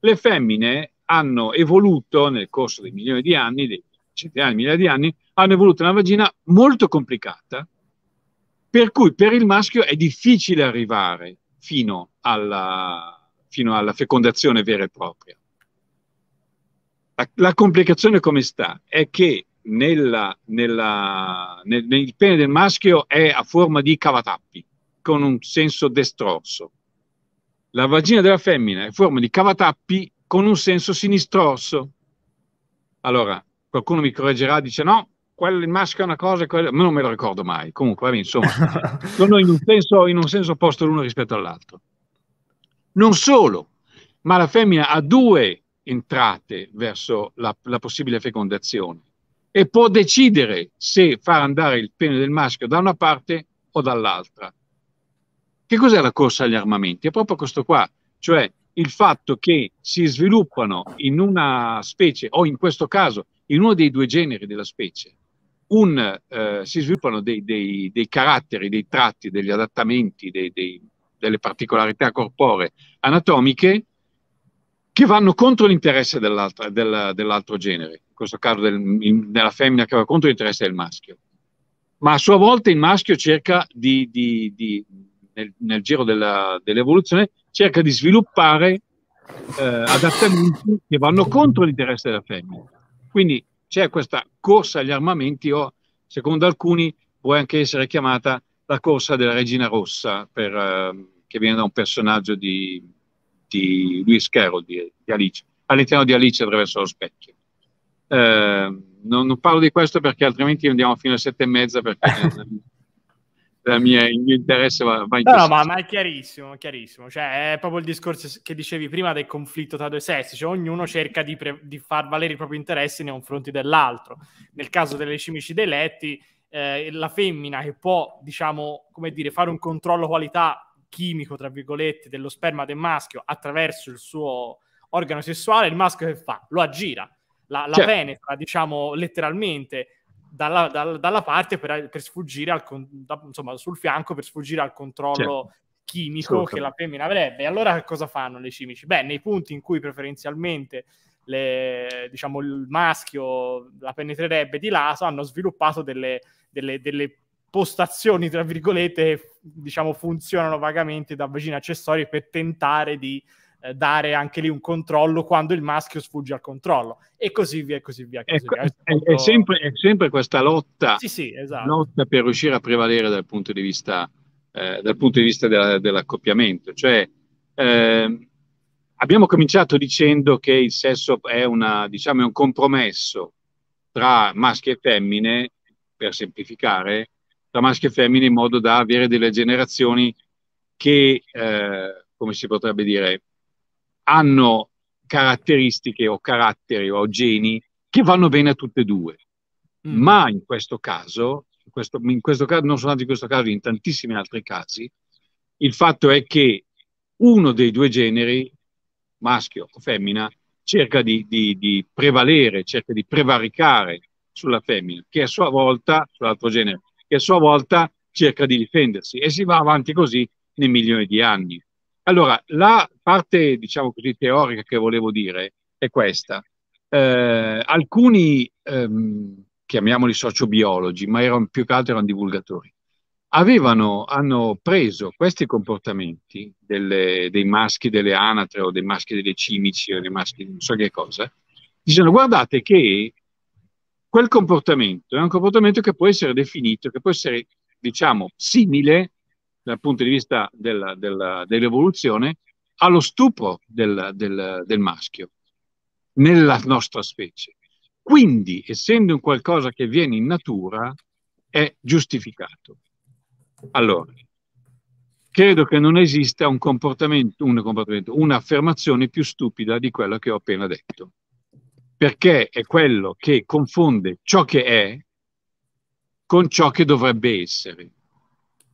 [SPEAKER 2] Le femmine hanno evoluto nel corso dei milioni di anni, dei centinaia di migliaia di anni, hanno evoluto una vagina molto complicata, per cui per il maschio è difficile arrivare fino alla, fino alla fecondazione vera e propria. La, la complicazione come sta? È che nella, nella, nel, nel pene del maschio è a forma di cavatappi, con un senso destrorso. La vagina della femmina è a forma di cavatappi con un senso sinistrorso. Allora, qualcuno mi correggerà, dice no, quel, il maschio è una cosa e quello... non me lo ricordo mai. Comunque, insomma, sono in un, senso, in un senso opposto l'uno rispetto all'altro. Non solo, ma la femmina ha due entrate verso la, la possibile fecondazione e può decidere se far andare il pene del maschio da una parte o dall'altra. Che cos'è la corsa agli armamenti? È proprio questo qua, cioè il fatto che si sviluppano in una specie, o in questo caso in uno dei due generi della specie, un, eh, si sviluppano dei, dei, dei, caratteri, dei tratti, degli adattamenti, dei, delle particolarità corporee anatomiche che vanno contro l'interesse dell'altro, del, dell'altro genere, in questo caso del, in, della femmina che va contro l'interesse del maschio. Ma a sua volta il maschio cerca di, di, di nel, nel, giro della, dell'evoluzione, cerca di sviluppare eh, adattamenti che vanno contro l'interesse della femmina. Quindi c'è questa corsa agli armamenti o, secondo alcuni, può anche essere chiamata la corsa della regina rossa, per, eh, che viene da un personaggio di, di Lewis Carroll, di, di, Alice, all'interno di Alice attraverso lo specchio. Eh, non, non, parlo di questo perché altrimenti andiamo fino alle sette e mezza perché il mio interesse va, va in no, no ma, ma, è
[SPEAKER 1] chiarissimo, chiarissimo. Cioè, è proprio il discorso che dicevi prima del conflitto tra due sessi, cioè ognuno cerca di, pre- di far valere i propri interessi nei confronti dell'altro. Nel caso delle cimici dei letti, eh, la femmina che può, diciamo, come dire, fare un controllo qualità chimico, tra virgolette, dello sperma del maschio attraverso il suo organo sessuale, il maschio che fa? Lo aggira, la, la certo. penetra, diciamo, letteralmente, dalla, dal, dalla parte per, per sfuggire al con, da, insomma, sul fianco per sfuggire al controllo certo. chimico che la femmina avrebbe. E allora cosa fanno le cimici? Beh, nei punti in cui preferenzialmente le, diciamo, il maschio la penetrerebbe di lato, hanno sviluppato delle, delle, delle postazioni, tra virgolette, diciamo, funzionano vagamente da vagina accessorie per tentare di eh, dare anche lì un controllo quando il maschio sfugge al controllo e così via e così via. Così via. È, è, è, sempre,
[SPEAKER 2] è, sempre, questa lotta, sì, sì, esatto. lotta, per riuscire a prevalere dal punto di vista, eh, punto di vista della, dell'accoppiamento. Cioè, eh, abbiamo cominciato dicendo che il sesso è, una, diciamo, un compromesso tra maschi e femmine, per semplificare, tra maschi e femmine in modo da avere delle generazioni che, eh, come si potrebbe dire, hanno caratteristiche o caratteri o geni che vanno bene a tutte e due. Mm. Ma in questo caso, in questo, in questo caso, non soltanto in questo caso, in tantissimi altri casi, il fatto è che uno dei due generi, maschio o femmina, cerca di, di, di prevalere, cerca di prevaricare sulla femmina, che a sua volta, sull'altro genere, che a sua volta cerca di difendersi e si va avanti così nei milioni di anni. Allora, la parte, diciamo così, teorica che volevo dire è questa. Eh, alcuni, ehm, chiamiamoli sociobiologi, ma erano, più che altro erano divulgatori, avevano, hanno preso questi comportamenti delle, dei maschi delle anatre o dei maschi delle cimici o dei maschi non so che cosa, dicendo guardate che quel comportamento è un comportamento che può essere definito, che può essere diciamo simile dal punto di vista della, della, dell'evoluzione allo stupro del, del, del maschio nella nostra specie. Quindi, essendo un qualcosa che viene in natura, è giustificato. Allora, credo che non esista un comportamento, un comportamento, un'affermazione più stupida di quello che ho appena detto, perché è quello che confonde ciò che è con ciò che dovrebbe essere.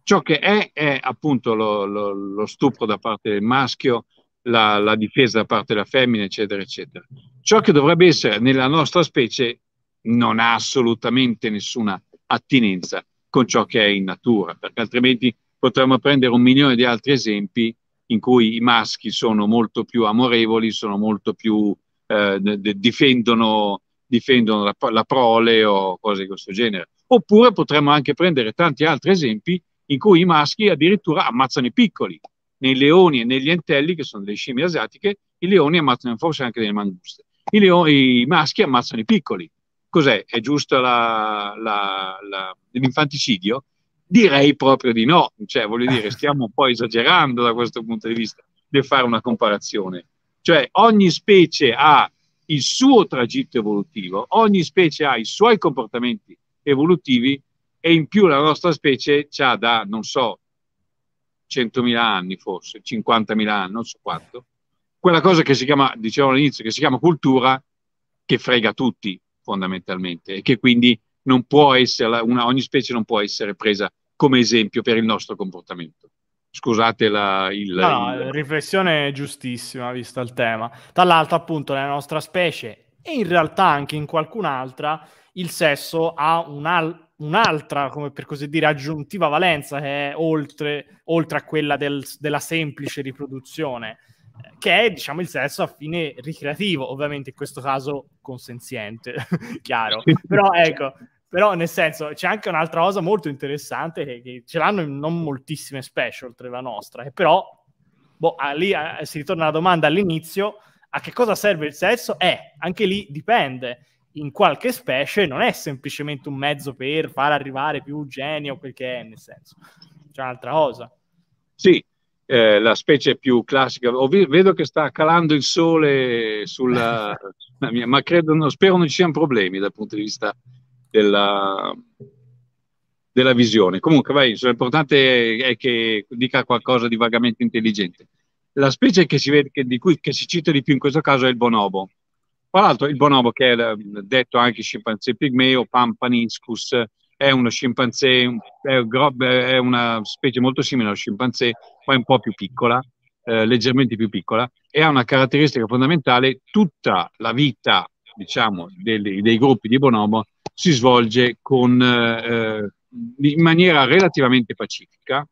[SPEAKER 2] Ciò che è è appunto lo, lo, lo stupro da parte del maschio, la, la, difesa da parte della femmina, eccetera, eccetera. Ciò che dovrebbe essere nella nostra specie non ha assolutamente nessuna attinenza con ciò che è in natura, perché altrimenti potremmo prendere un milione di altri esempi in cui i maschi sono molto più amorevoli, sono molto più eh, difendono, difendono la, la prole o cose di questo genere. Oppure potremmo anche prendere tanti altri esempi in cui i maschi addirittura ammazzano i piccoli. Nei leoni e negli entelli, che sono delle scimmie asiatiche, i leoni ammazzano forse anche delle manguste. I, leoni, i maschi ammazzano i piccoli. Cos'è? È giusto la, la, la, l'infanticidio? Direi proprio di no. Cioè, voglio dire, stiamo un po' esagerando da questo punto di vista nel fare una comparazione. Cioè, ogni specie ha il suo tragitto evolutivo, ogni specie ha i suoi comportamenti evolutivi e in più la nostra specie ha da, non so, 100.000 anni forse, 50.000 anni, non so quanto, quella cosa che si chiama, dicevo all'inizio, che si chiama cultura, che frega tutti fondamentalmente e che quindi non può essere, una, ogni specie non può essere presa come esempio per il nostro comportamento. Scusate la il, no, il...
[SPEAKER 1] riflessione giustissima vista il tema. Dall'altro appunto nella nostra specie e in realtà anche in qualcun'altra il sesso ha un, al- un'altra, come per così dire, aggiuntiva valenza che è oltre, oltre a quella del, della semplice riproduzione, eh, che è diciamo il sesso a fine ricreativo, ovviamente in questo caso consenziente, chiaro, però ecco, però nel senso c'è anche un'altra cosa molto interessante che, che ce l'hanno in non moltissime specie oltre la nostra, che però boh, ah, lì ah, si ritorna alla domanda all'inizio, a che cosa serve il sesso? Eh, anche lì dipende in qualche specie non è semplicemente un mezzo per far arrivare più geni o quel che è, nel senso, c'è un'altra cosa.
[SPEAKER 2] Sì, eh, la specie più classica. Vi- vedo che sta calando il sole sulla, sulla mia, ma credo, no, spero non ci siano problemi dal punto di vista della, della visione. Comunque, vai, l'importante è, è che dica qualcosa di vagamente intelligente. La specie che si vede, che, di cui che si cita di più in questo caso è il bonobo. Tra l'altro il bonobo, che è ehm, detto anche scimpanzé pigmeo, Pampaniscus, è uno scimpanzé, è una specie molto simile allo scimpanzé, ma è un po' più piccola, eh, leggermente più piccola, e ha una caratteristica fondamentale, tutta la vita diciamo, dei, dei gruppi di bonobo si svolge con, eh, in maniera relativamente pacifica,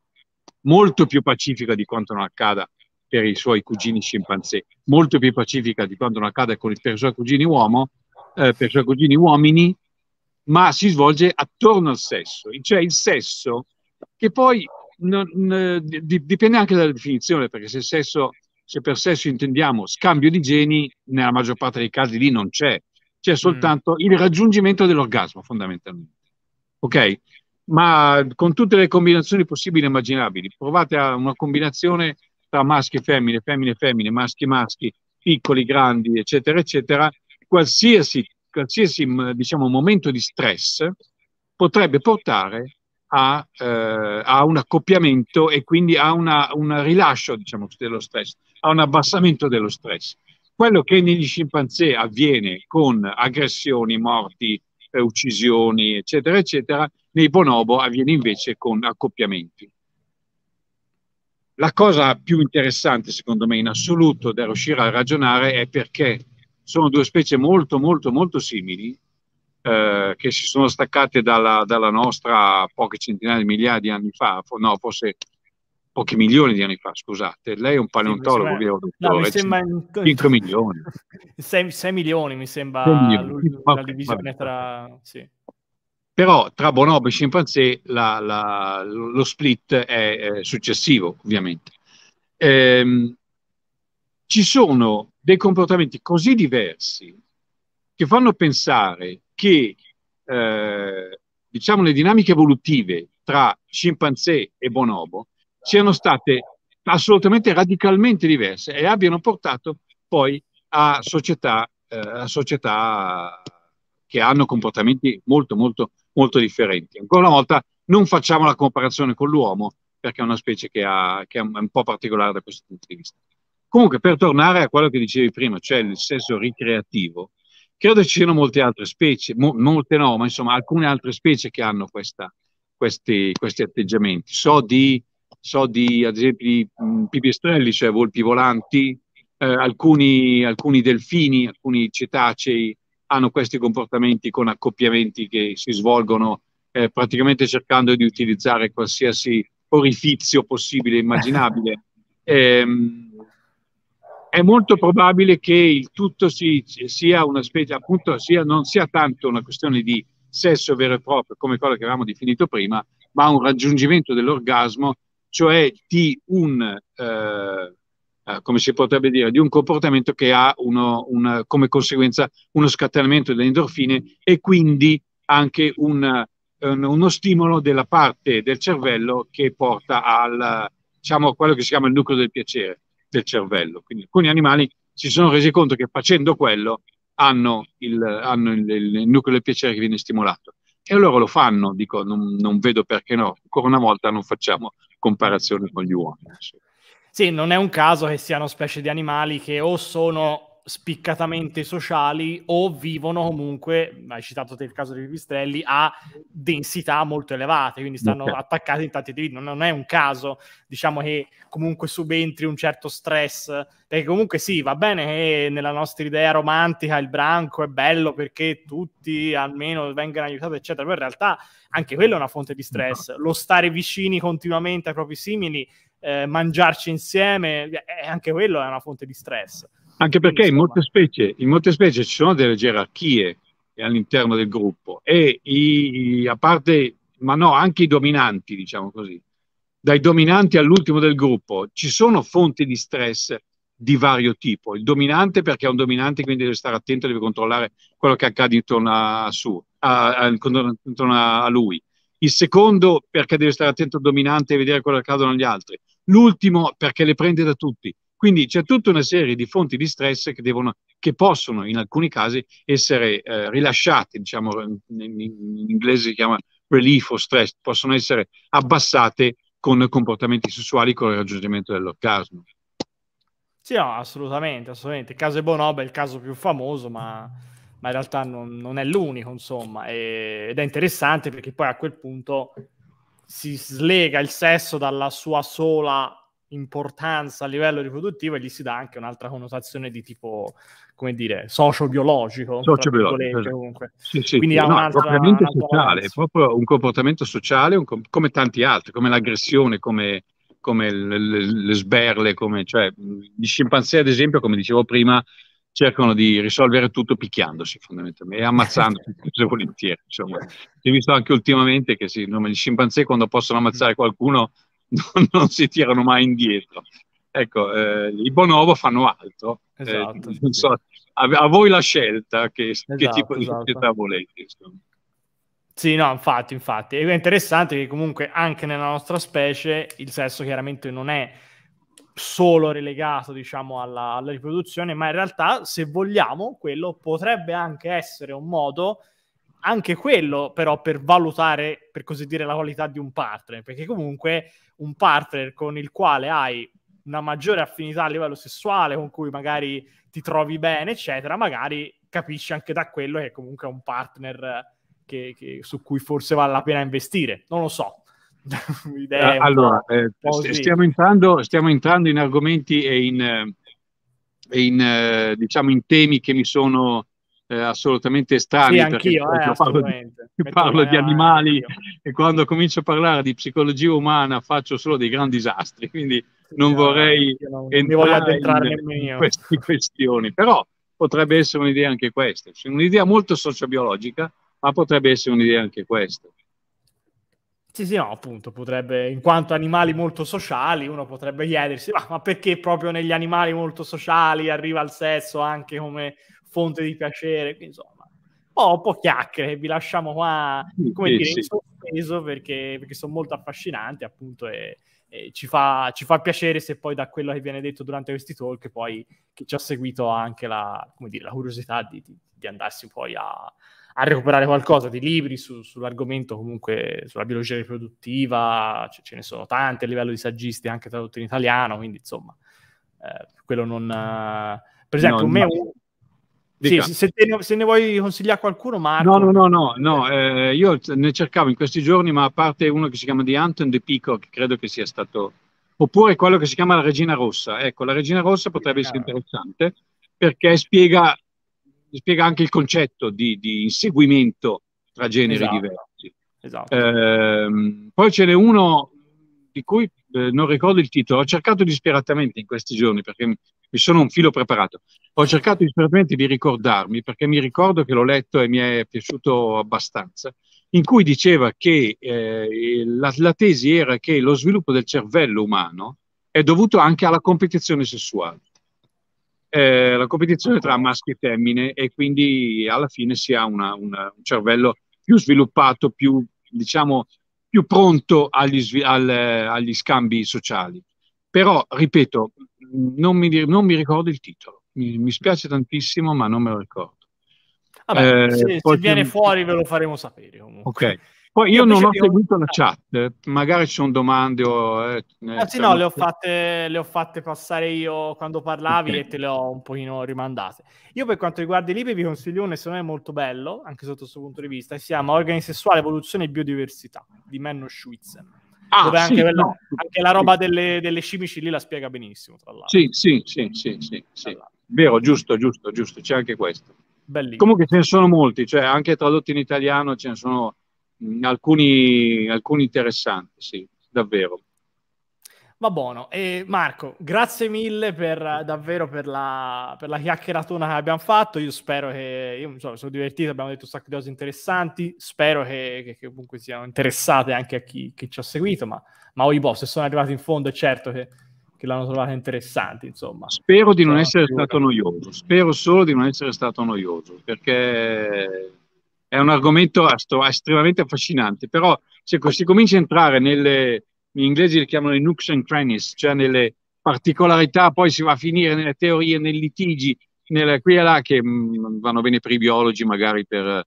[SPEAKER 2] molto più pacifica di quanto non accada per i suoi cugini scimpanzé, molto più pacifica di quando non accade con i, per i suoi cugini uomo, eh, per i suoi cugini uomini, ma si svolge attorno al sesso, cioè il sesso che poi non, non, dipende anche dalla definizione, perché se, sesso, se, per sesso intendiamo scambio di geni, nella maggior parte dei casi lì non c'è, c'è mm. soltanto mm. il raggiungimento dell'orgasmo fondamentalmente. Ok? Ma con tutte le combinazioni possibili e immaginabili, provate a una combinazione tra maschi e femmine, femmine e femmine, maschi e maschi, piccoli, grandi, eccetera, eccetera, qualsiasi, qualsiasi mm, diciamo, momento di stress potrebbe portare a, eh, a, un accoppiamento e quindi a un rilascio diciamo, dello stress, a un abbassamento dello stress. Quello che negli scimpanzé avviene con aggressioni, morti, eh, uccisioni, eccetera, eccetera, nei bonobo avviene invece con accoppiamenti. La cosa più interessante, secondo me, in assoluto da riuscire a ragionare è perché sono due specie molto, molto, molto simili eh, che si sono staccate dalla, dalla, nostra poche centinaia di migliaia di anni fa, no, forse pochi milioni di anni fa, scusate. Lei è un paleontologo, sì, mi sembra, dottore, no, mi sembra 5, milioni.
[SPEAKER 1] 6, 6, milioni mi sembra milioni. La, la, divisione okay, tra... Sì.
[SPEAKER 2] Però tra bonobo e scimpanzé la, la, lo split è eh, successivo, ovviamente. Ehm, ci sono dei comportamenti così diversi che fanno pensare che eh, diciamo, le dinamiche evolutive tra scimpanzé e bonobo siano state assolutamente radicalmente diverse e abbiano portato poi a società, eh, a società che hanno comportamenti molto molto molto differenti. Ancora una volta non facciamo la comparazione con l'uomo perché è una specie che, ha, che è un po' particolare da questo punto di vista. Comunque, per tornare a quello che dicevi prima, cioè il sesso ricreativo, credo ci siano molte altre specie, mo, molte no, ma insomma alcune altre specie che hanno questa, questi, questi, atteggiamenti. So di, so di, ad esempio, di mm, pipistrelli, cioè volpi volanti, eh, alcuni, alcuni, delfini, alcuni cetacei hanno questi comportamenti con accoppiamenti che si svolgono eh, praticamente cercando di utilizzare qualsiasi orifizio possibile e immaginabile. Eh, ehm, è molto probabile che il tutto si, sia una specie, appunto, sia, non sia tanto una questione di sesso vero e proprio, come quello che avevamo definito prima, ma un raggiungimento dell'orgasmo, cioè di un eh, eh, come si potrebbe dire, di un comportamento che ha uno, una, come conseguenza uno scatenamento delle endorfine e quindi anche un, un, uno stimolo della parte del cervello che porta al, diciamo, a quello che si chiama il nucleo del piacere del cervello. Quindi alcuni animali si sono resi conto che facendo quello hanno il, hanno il, il nucleo del piacere che viene stimolato. E loro lo fanno, dico, non, non vedo perché no. Ancora una volta non facciamo comparazione con gli uomini. Sì.
[SPEAKER 1] Sì, non è un caso che siano specie di animali che o sono spiccatamente sociali o vivono comunque, hai citato te il caso dei pipistrelli, a densità molto elevate, quindi stanno okay. attaccati in tanti individui. Non, è un caso, diciamo, che comunque subentri un certo stress, perché comunque sì, va bene che nella nostra idea romantica il branco è bello perché tutti almeno vengano aiutati, eccetera, però in realtà anche quello è una fonte di stress. Lo stare vicini continuamente ai propri simili eh, mangiarci insieme, eh, eh, anche quello è una fonte di stress.
[SPEAKER 2] Anche perché Quindi, in, molte specie, in molte, specie, ci sono delle gerarchie all'interno del gruppo e i, a parte, ma no, anche i dominanti, diciamo così, dai dominanti all'ultimo del gruppo, ci sono fonti di stress di vario tipo. Il dominante perché è un dominante, quindi deve stare attento, deve controllare quello che accade intorno a, su, a, a, intorno a lui. Il secondo perché deve stare attento al dominante e vedere quello che accadono agli altri l'ultimo perché le prende da tutti. Quindi c'è tutta una serie di fonti di stress che, devono, che possono in alcuni casi essere eh, rilasciate, diciamo in, in inglese si chiama relief o stress, possono essere abbassate con comportamenti sessuali con il raggiungimento dell'orgasmo.
[SPEAKER 1] Sì, no, assolutamente, assolutamente. Il caso di Bonobo è il caso più famoso, ma, ma in realtà non, non è l'unico, insomma. E, ed è interessante perché poi a quel punto si slega il sesso dalla sua sola importanza a livello riproduttivo e gli si dà anche un'altra connotazione di tipo, come dire, socio-biologico. Socio-biologico, esatto. sì, sì, Quindi sì, ha no, un'altra, un'altra sociale, è proprio un
[SPEAKER 2] comportamento sociale un com- come tanti altri, come l'aggressione, come, come le, le, le, sberle, come, cioè, gli scimpanzé ad esempio, come dicevo prima, cercano di risolvere tutto picchiandosi fondamentalmente e ammazzandosi spesso volentieri. Insomma, si è visto anche ultimamente che si, gli scimpanzé quando possono ammazzare qualcuno non, non si tirano mai indietro. Ecco, eh, i bonobo fanno altro. Eh, esatto, eh, sì. so, a, a, voi la scelta che, esatto, che tipo esatto, di esatto. società volete. Insomma.
[SPEAKER 1] Sì, no, infatti, infatti. È interessante che comunque anche nella nostra specie il sesso chiaramente non è solo relegato diciamo alla, alla, riproduzione, ma in realtà se vogliamo quello potrebbe anche essere un modo, anche quello però per valutare per così dire la qualità di un partner, perché comunque un partner con il quale hai una maggiore affinità a livello sessuale, con cui magari ti trovi bene, eccetera, magari capisci anche da quello che comunque è un partner che, che, su cui forse vale la pena investire, non lo so. Idee eh, allora, eh, stiamo,
[SPEAKER 2] entrando, stiamo, entrando, in argomenti e in, eh, in, eh, diciamo, in temi che mi sono eh, assolutamente strani. Sì, anch'io, perché, eh, parlo, di, parlo di animali anch'io. e quando comincio a parlare di psicologia umana faccio solo dei grandi disastri, quindi sì, non vorrei non entrare in, in queste questioni. Però potrebbe essere un'idea anche questa, cioè un'idea molto sociobiologica, ma potrebbe essere un'idea anche questa.
[SPEAKER 1] Sì, sì, no, appunto, potrebbe, in quanto animali molto sociali, uno potrebbe chiedersi, ma, ma perché proprio negli animali molto sociali arriva il sesso anche come fonte di piacere? Quindi, insomma, oh, un po' chiacchiere, vi lasciamo qua, come sì, dire, sì. in sospeso, perché, perché, sono molto affascinanti, appunto, e, e ci, fa, ci, fa, piacere se poi da quello che viene detto durante questi talk, poi chi ci ha seguito anche la, dire, la curiosità di, di, di andarsi poi a a recuperare qualcosa di libri su, sull'argomento, comunque sulla biologia riproduttiva, cioè, ce ne sono tanti a livello di saggisti anche tradotti in italiano, quindi insomma, eh, quello non... Eh, per esempio, no, me... Sì, se, ne, se, ne, vuoi consigliare qualcuno, Marco. No, no, no,
[SPEAKER 2] no eh, io ne cercavo in questi giorni, ma a parte uno che si chiama di Anton De Pico, che credo che sia stato... Oppure quello che si chiama La Regina Rossa. Ecco, La Regina Rossa potrebbe essere interessante perché spiega spiega anche il concetto di, di inseguimento tra generi esatto. diversi. Esatto. Eh, poi ce n'è uno di cui eh, non ricordo il titolo, ho cercato disperatamente in questi giorni perché mi sono un filo preparato, ho cercato disperatamente di ricordarmi perché mi ricordo che l'ho letto e mi è piaciuto abbastanza, in cui diceva che eh, la, la tesi era che lo sviluppo del cervello umano è dovuto anche alla competizione sessuale eh, la competizione tra maschi e femmine e quindi alla fine si ha una, una, un cervello più sviluppato, più, diciamo, più pronto agli, al, agli, scambi sociali. Però, ripeto, non mi, non mi ricordo il titolo, mi, mi, spiace tantissimo, ma non me lo ricordo.
[SPEAKER 1] Vabbè, eh, se, se viene che... fuori ve lo faremo sapere.
[SPEAKER 2] Comunque. Ok. Poi io, io non ho io... seguito la eh. chat, magari ci sono domande o... Eh, Anzi ah, no, le ho,
[SPEAKER 1] fatte, le ho, fatte, passare io quando parlavi okay. e te le ho un pochino rimandate. Io per quanto riguarda i libri vi consiglio uno, secondo me è molto bello, anche sotto questo punto di vista, si chiama Organi sessuali, Evoluzione e Biodiversità, di Menno Schwitzen. Ah, dove sì, anche, no. anche, la roba delle, delle cimici lì la spiega benissimo, tra l'altro.
[SPEAKER 2] Sì, sì, sì, sì, sì, sì. vero, giusto, giusto, giusto, c'è anche questo. Bellissimo.
[SPEAKER 1] Comunque ce ne sono
[SPEAKER 2] molti, cioè anche tradotti in italiano ce ne sono alcuni, alcuni interessanti, sì, davvero.
[SPEAKER 1] Va buono. E Marco, grazie mille per, davvero per la, per la chiacchieratona che abbiamo fatto. Io spero che... Io mi sono, sono divertito, abbiamo detto un sacco di cose interessanti. Spero che, che, che comunque siano interessate anche a chi, che ci ha seguito. Ma, ma oh, boh, se sono arrivati in fondo è certo che, che l'hanno trovata interessante, insomma.
[SPEAKER 2] Spero di non sono cioè, essere stato noioso. Spero solo di non essere stato noioso, perché è un argomento astro, estremamente affascinante, però se si comincia a entrare nelle, in inglese li chiamano i nooks and crannies, cioè nelle particolarità, poi si va a finire nelle teorie, nei litigi, nelle, qui e là che mh, mm, vanno bene per i biologi, magari per,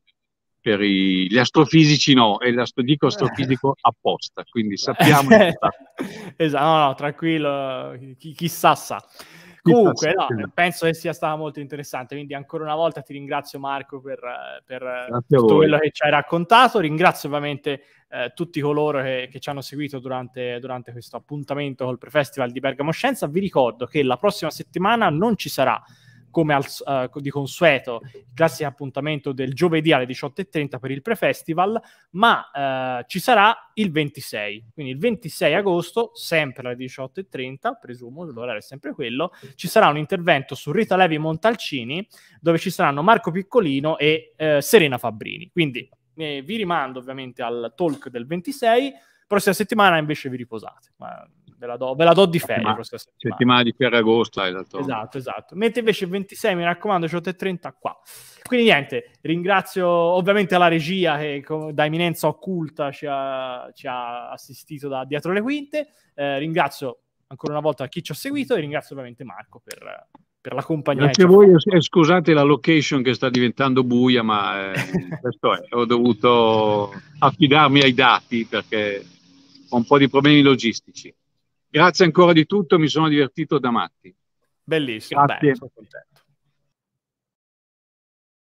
[SPEAKER 2] per i, gli astrofisici no, e l'astro, dico astrofisico eh. apposta, quindi sappiamo.
[SPEAKER 1] esatto, no, no, tranquillo, chissà sa. Comunque, no, penso che sia stata molto interessante. Quindi, ancora una volta ti ringrazio, Marco, per, eh, per eh, tutto quello che ci hai raccontato. Ringrazio ovviamente eh, tutti coloro che, che, ci hanno seguito durante, durante questo appuntamento col Prefestival di Bergamo Scienza. Vi ricordo che la prossima settimana non ci sarà come al, uh, di consueto, il classico appuntamento del giovedì alle 18.30 per il prefestival, ma uh, ci sarà il 26, quindi il 26 agosto, sempre alle 18.30, presumo, l'orario è sempre quello, ci sarà un intervento su Rita Levi Montalcini, dove ci saranno Marco Piccolino e uh, Serena Fabbrini. Quindi eh, vi rimando ovviamente al talk del 26, prossima settimana invece vi riposate. Ma ve la do, ve la do di ferie settimana, questa settimana.
[SPEAKER 2] settimana di Ferragosto, esatto. Esatto,
[SPEAKER 1] esatto. Mentre invece il 26, mi raccomando, c'è 8.30 qua. Quindi niente, ringrazio ovviamente la regia che da eminenza occulta ci ha, ci ha assistito da dietro le quinte. Eh, ringrazio ancora una volta chi ci ha seguito e ringrazio ovviamente Marco per,
[SPEAKER 2] per Grazie a voi, scusate la location che sta diventando buia, ma eh, questo è, ho dovuto affidarmi ai dati perché ho un po' di problemi logistici. Grazie ancora di tutto, mi sono divertito da matti. Bellissimo, grazie. Beh, sono contento.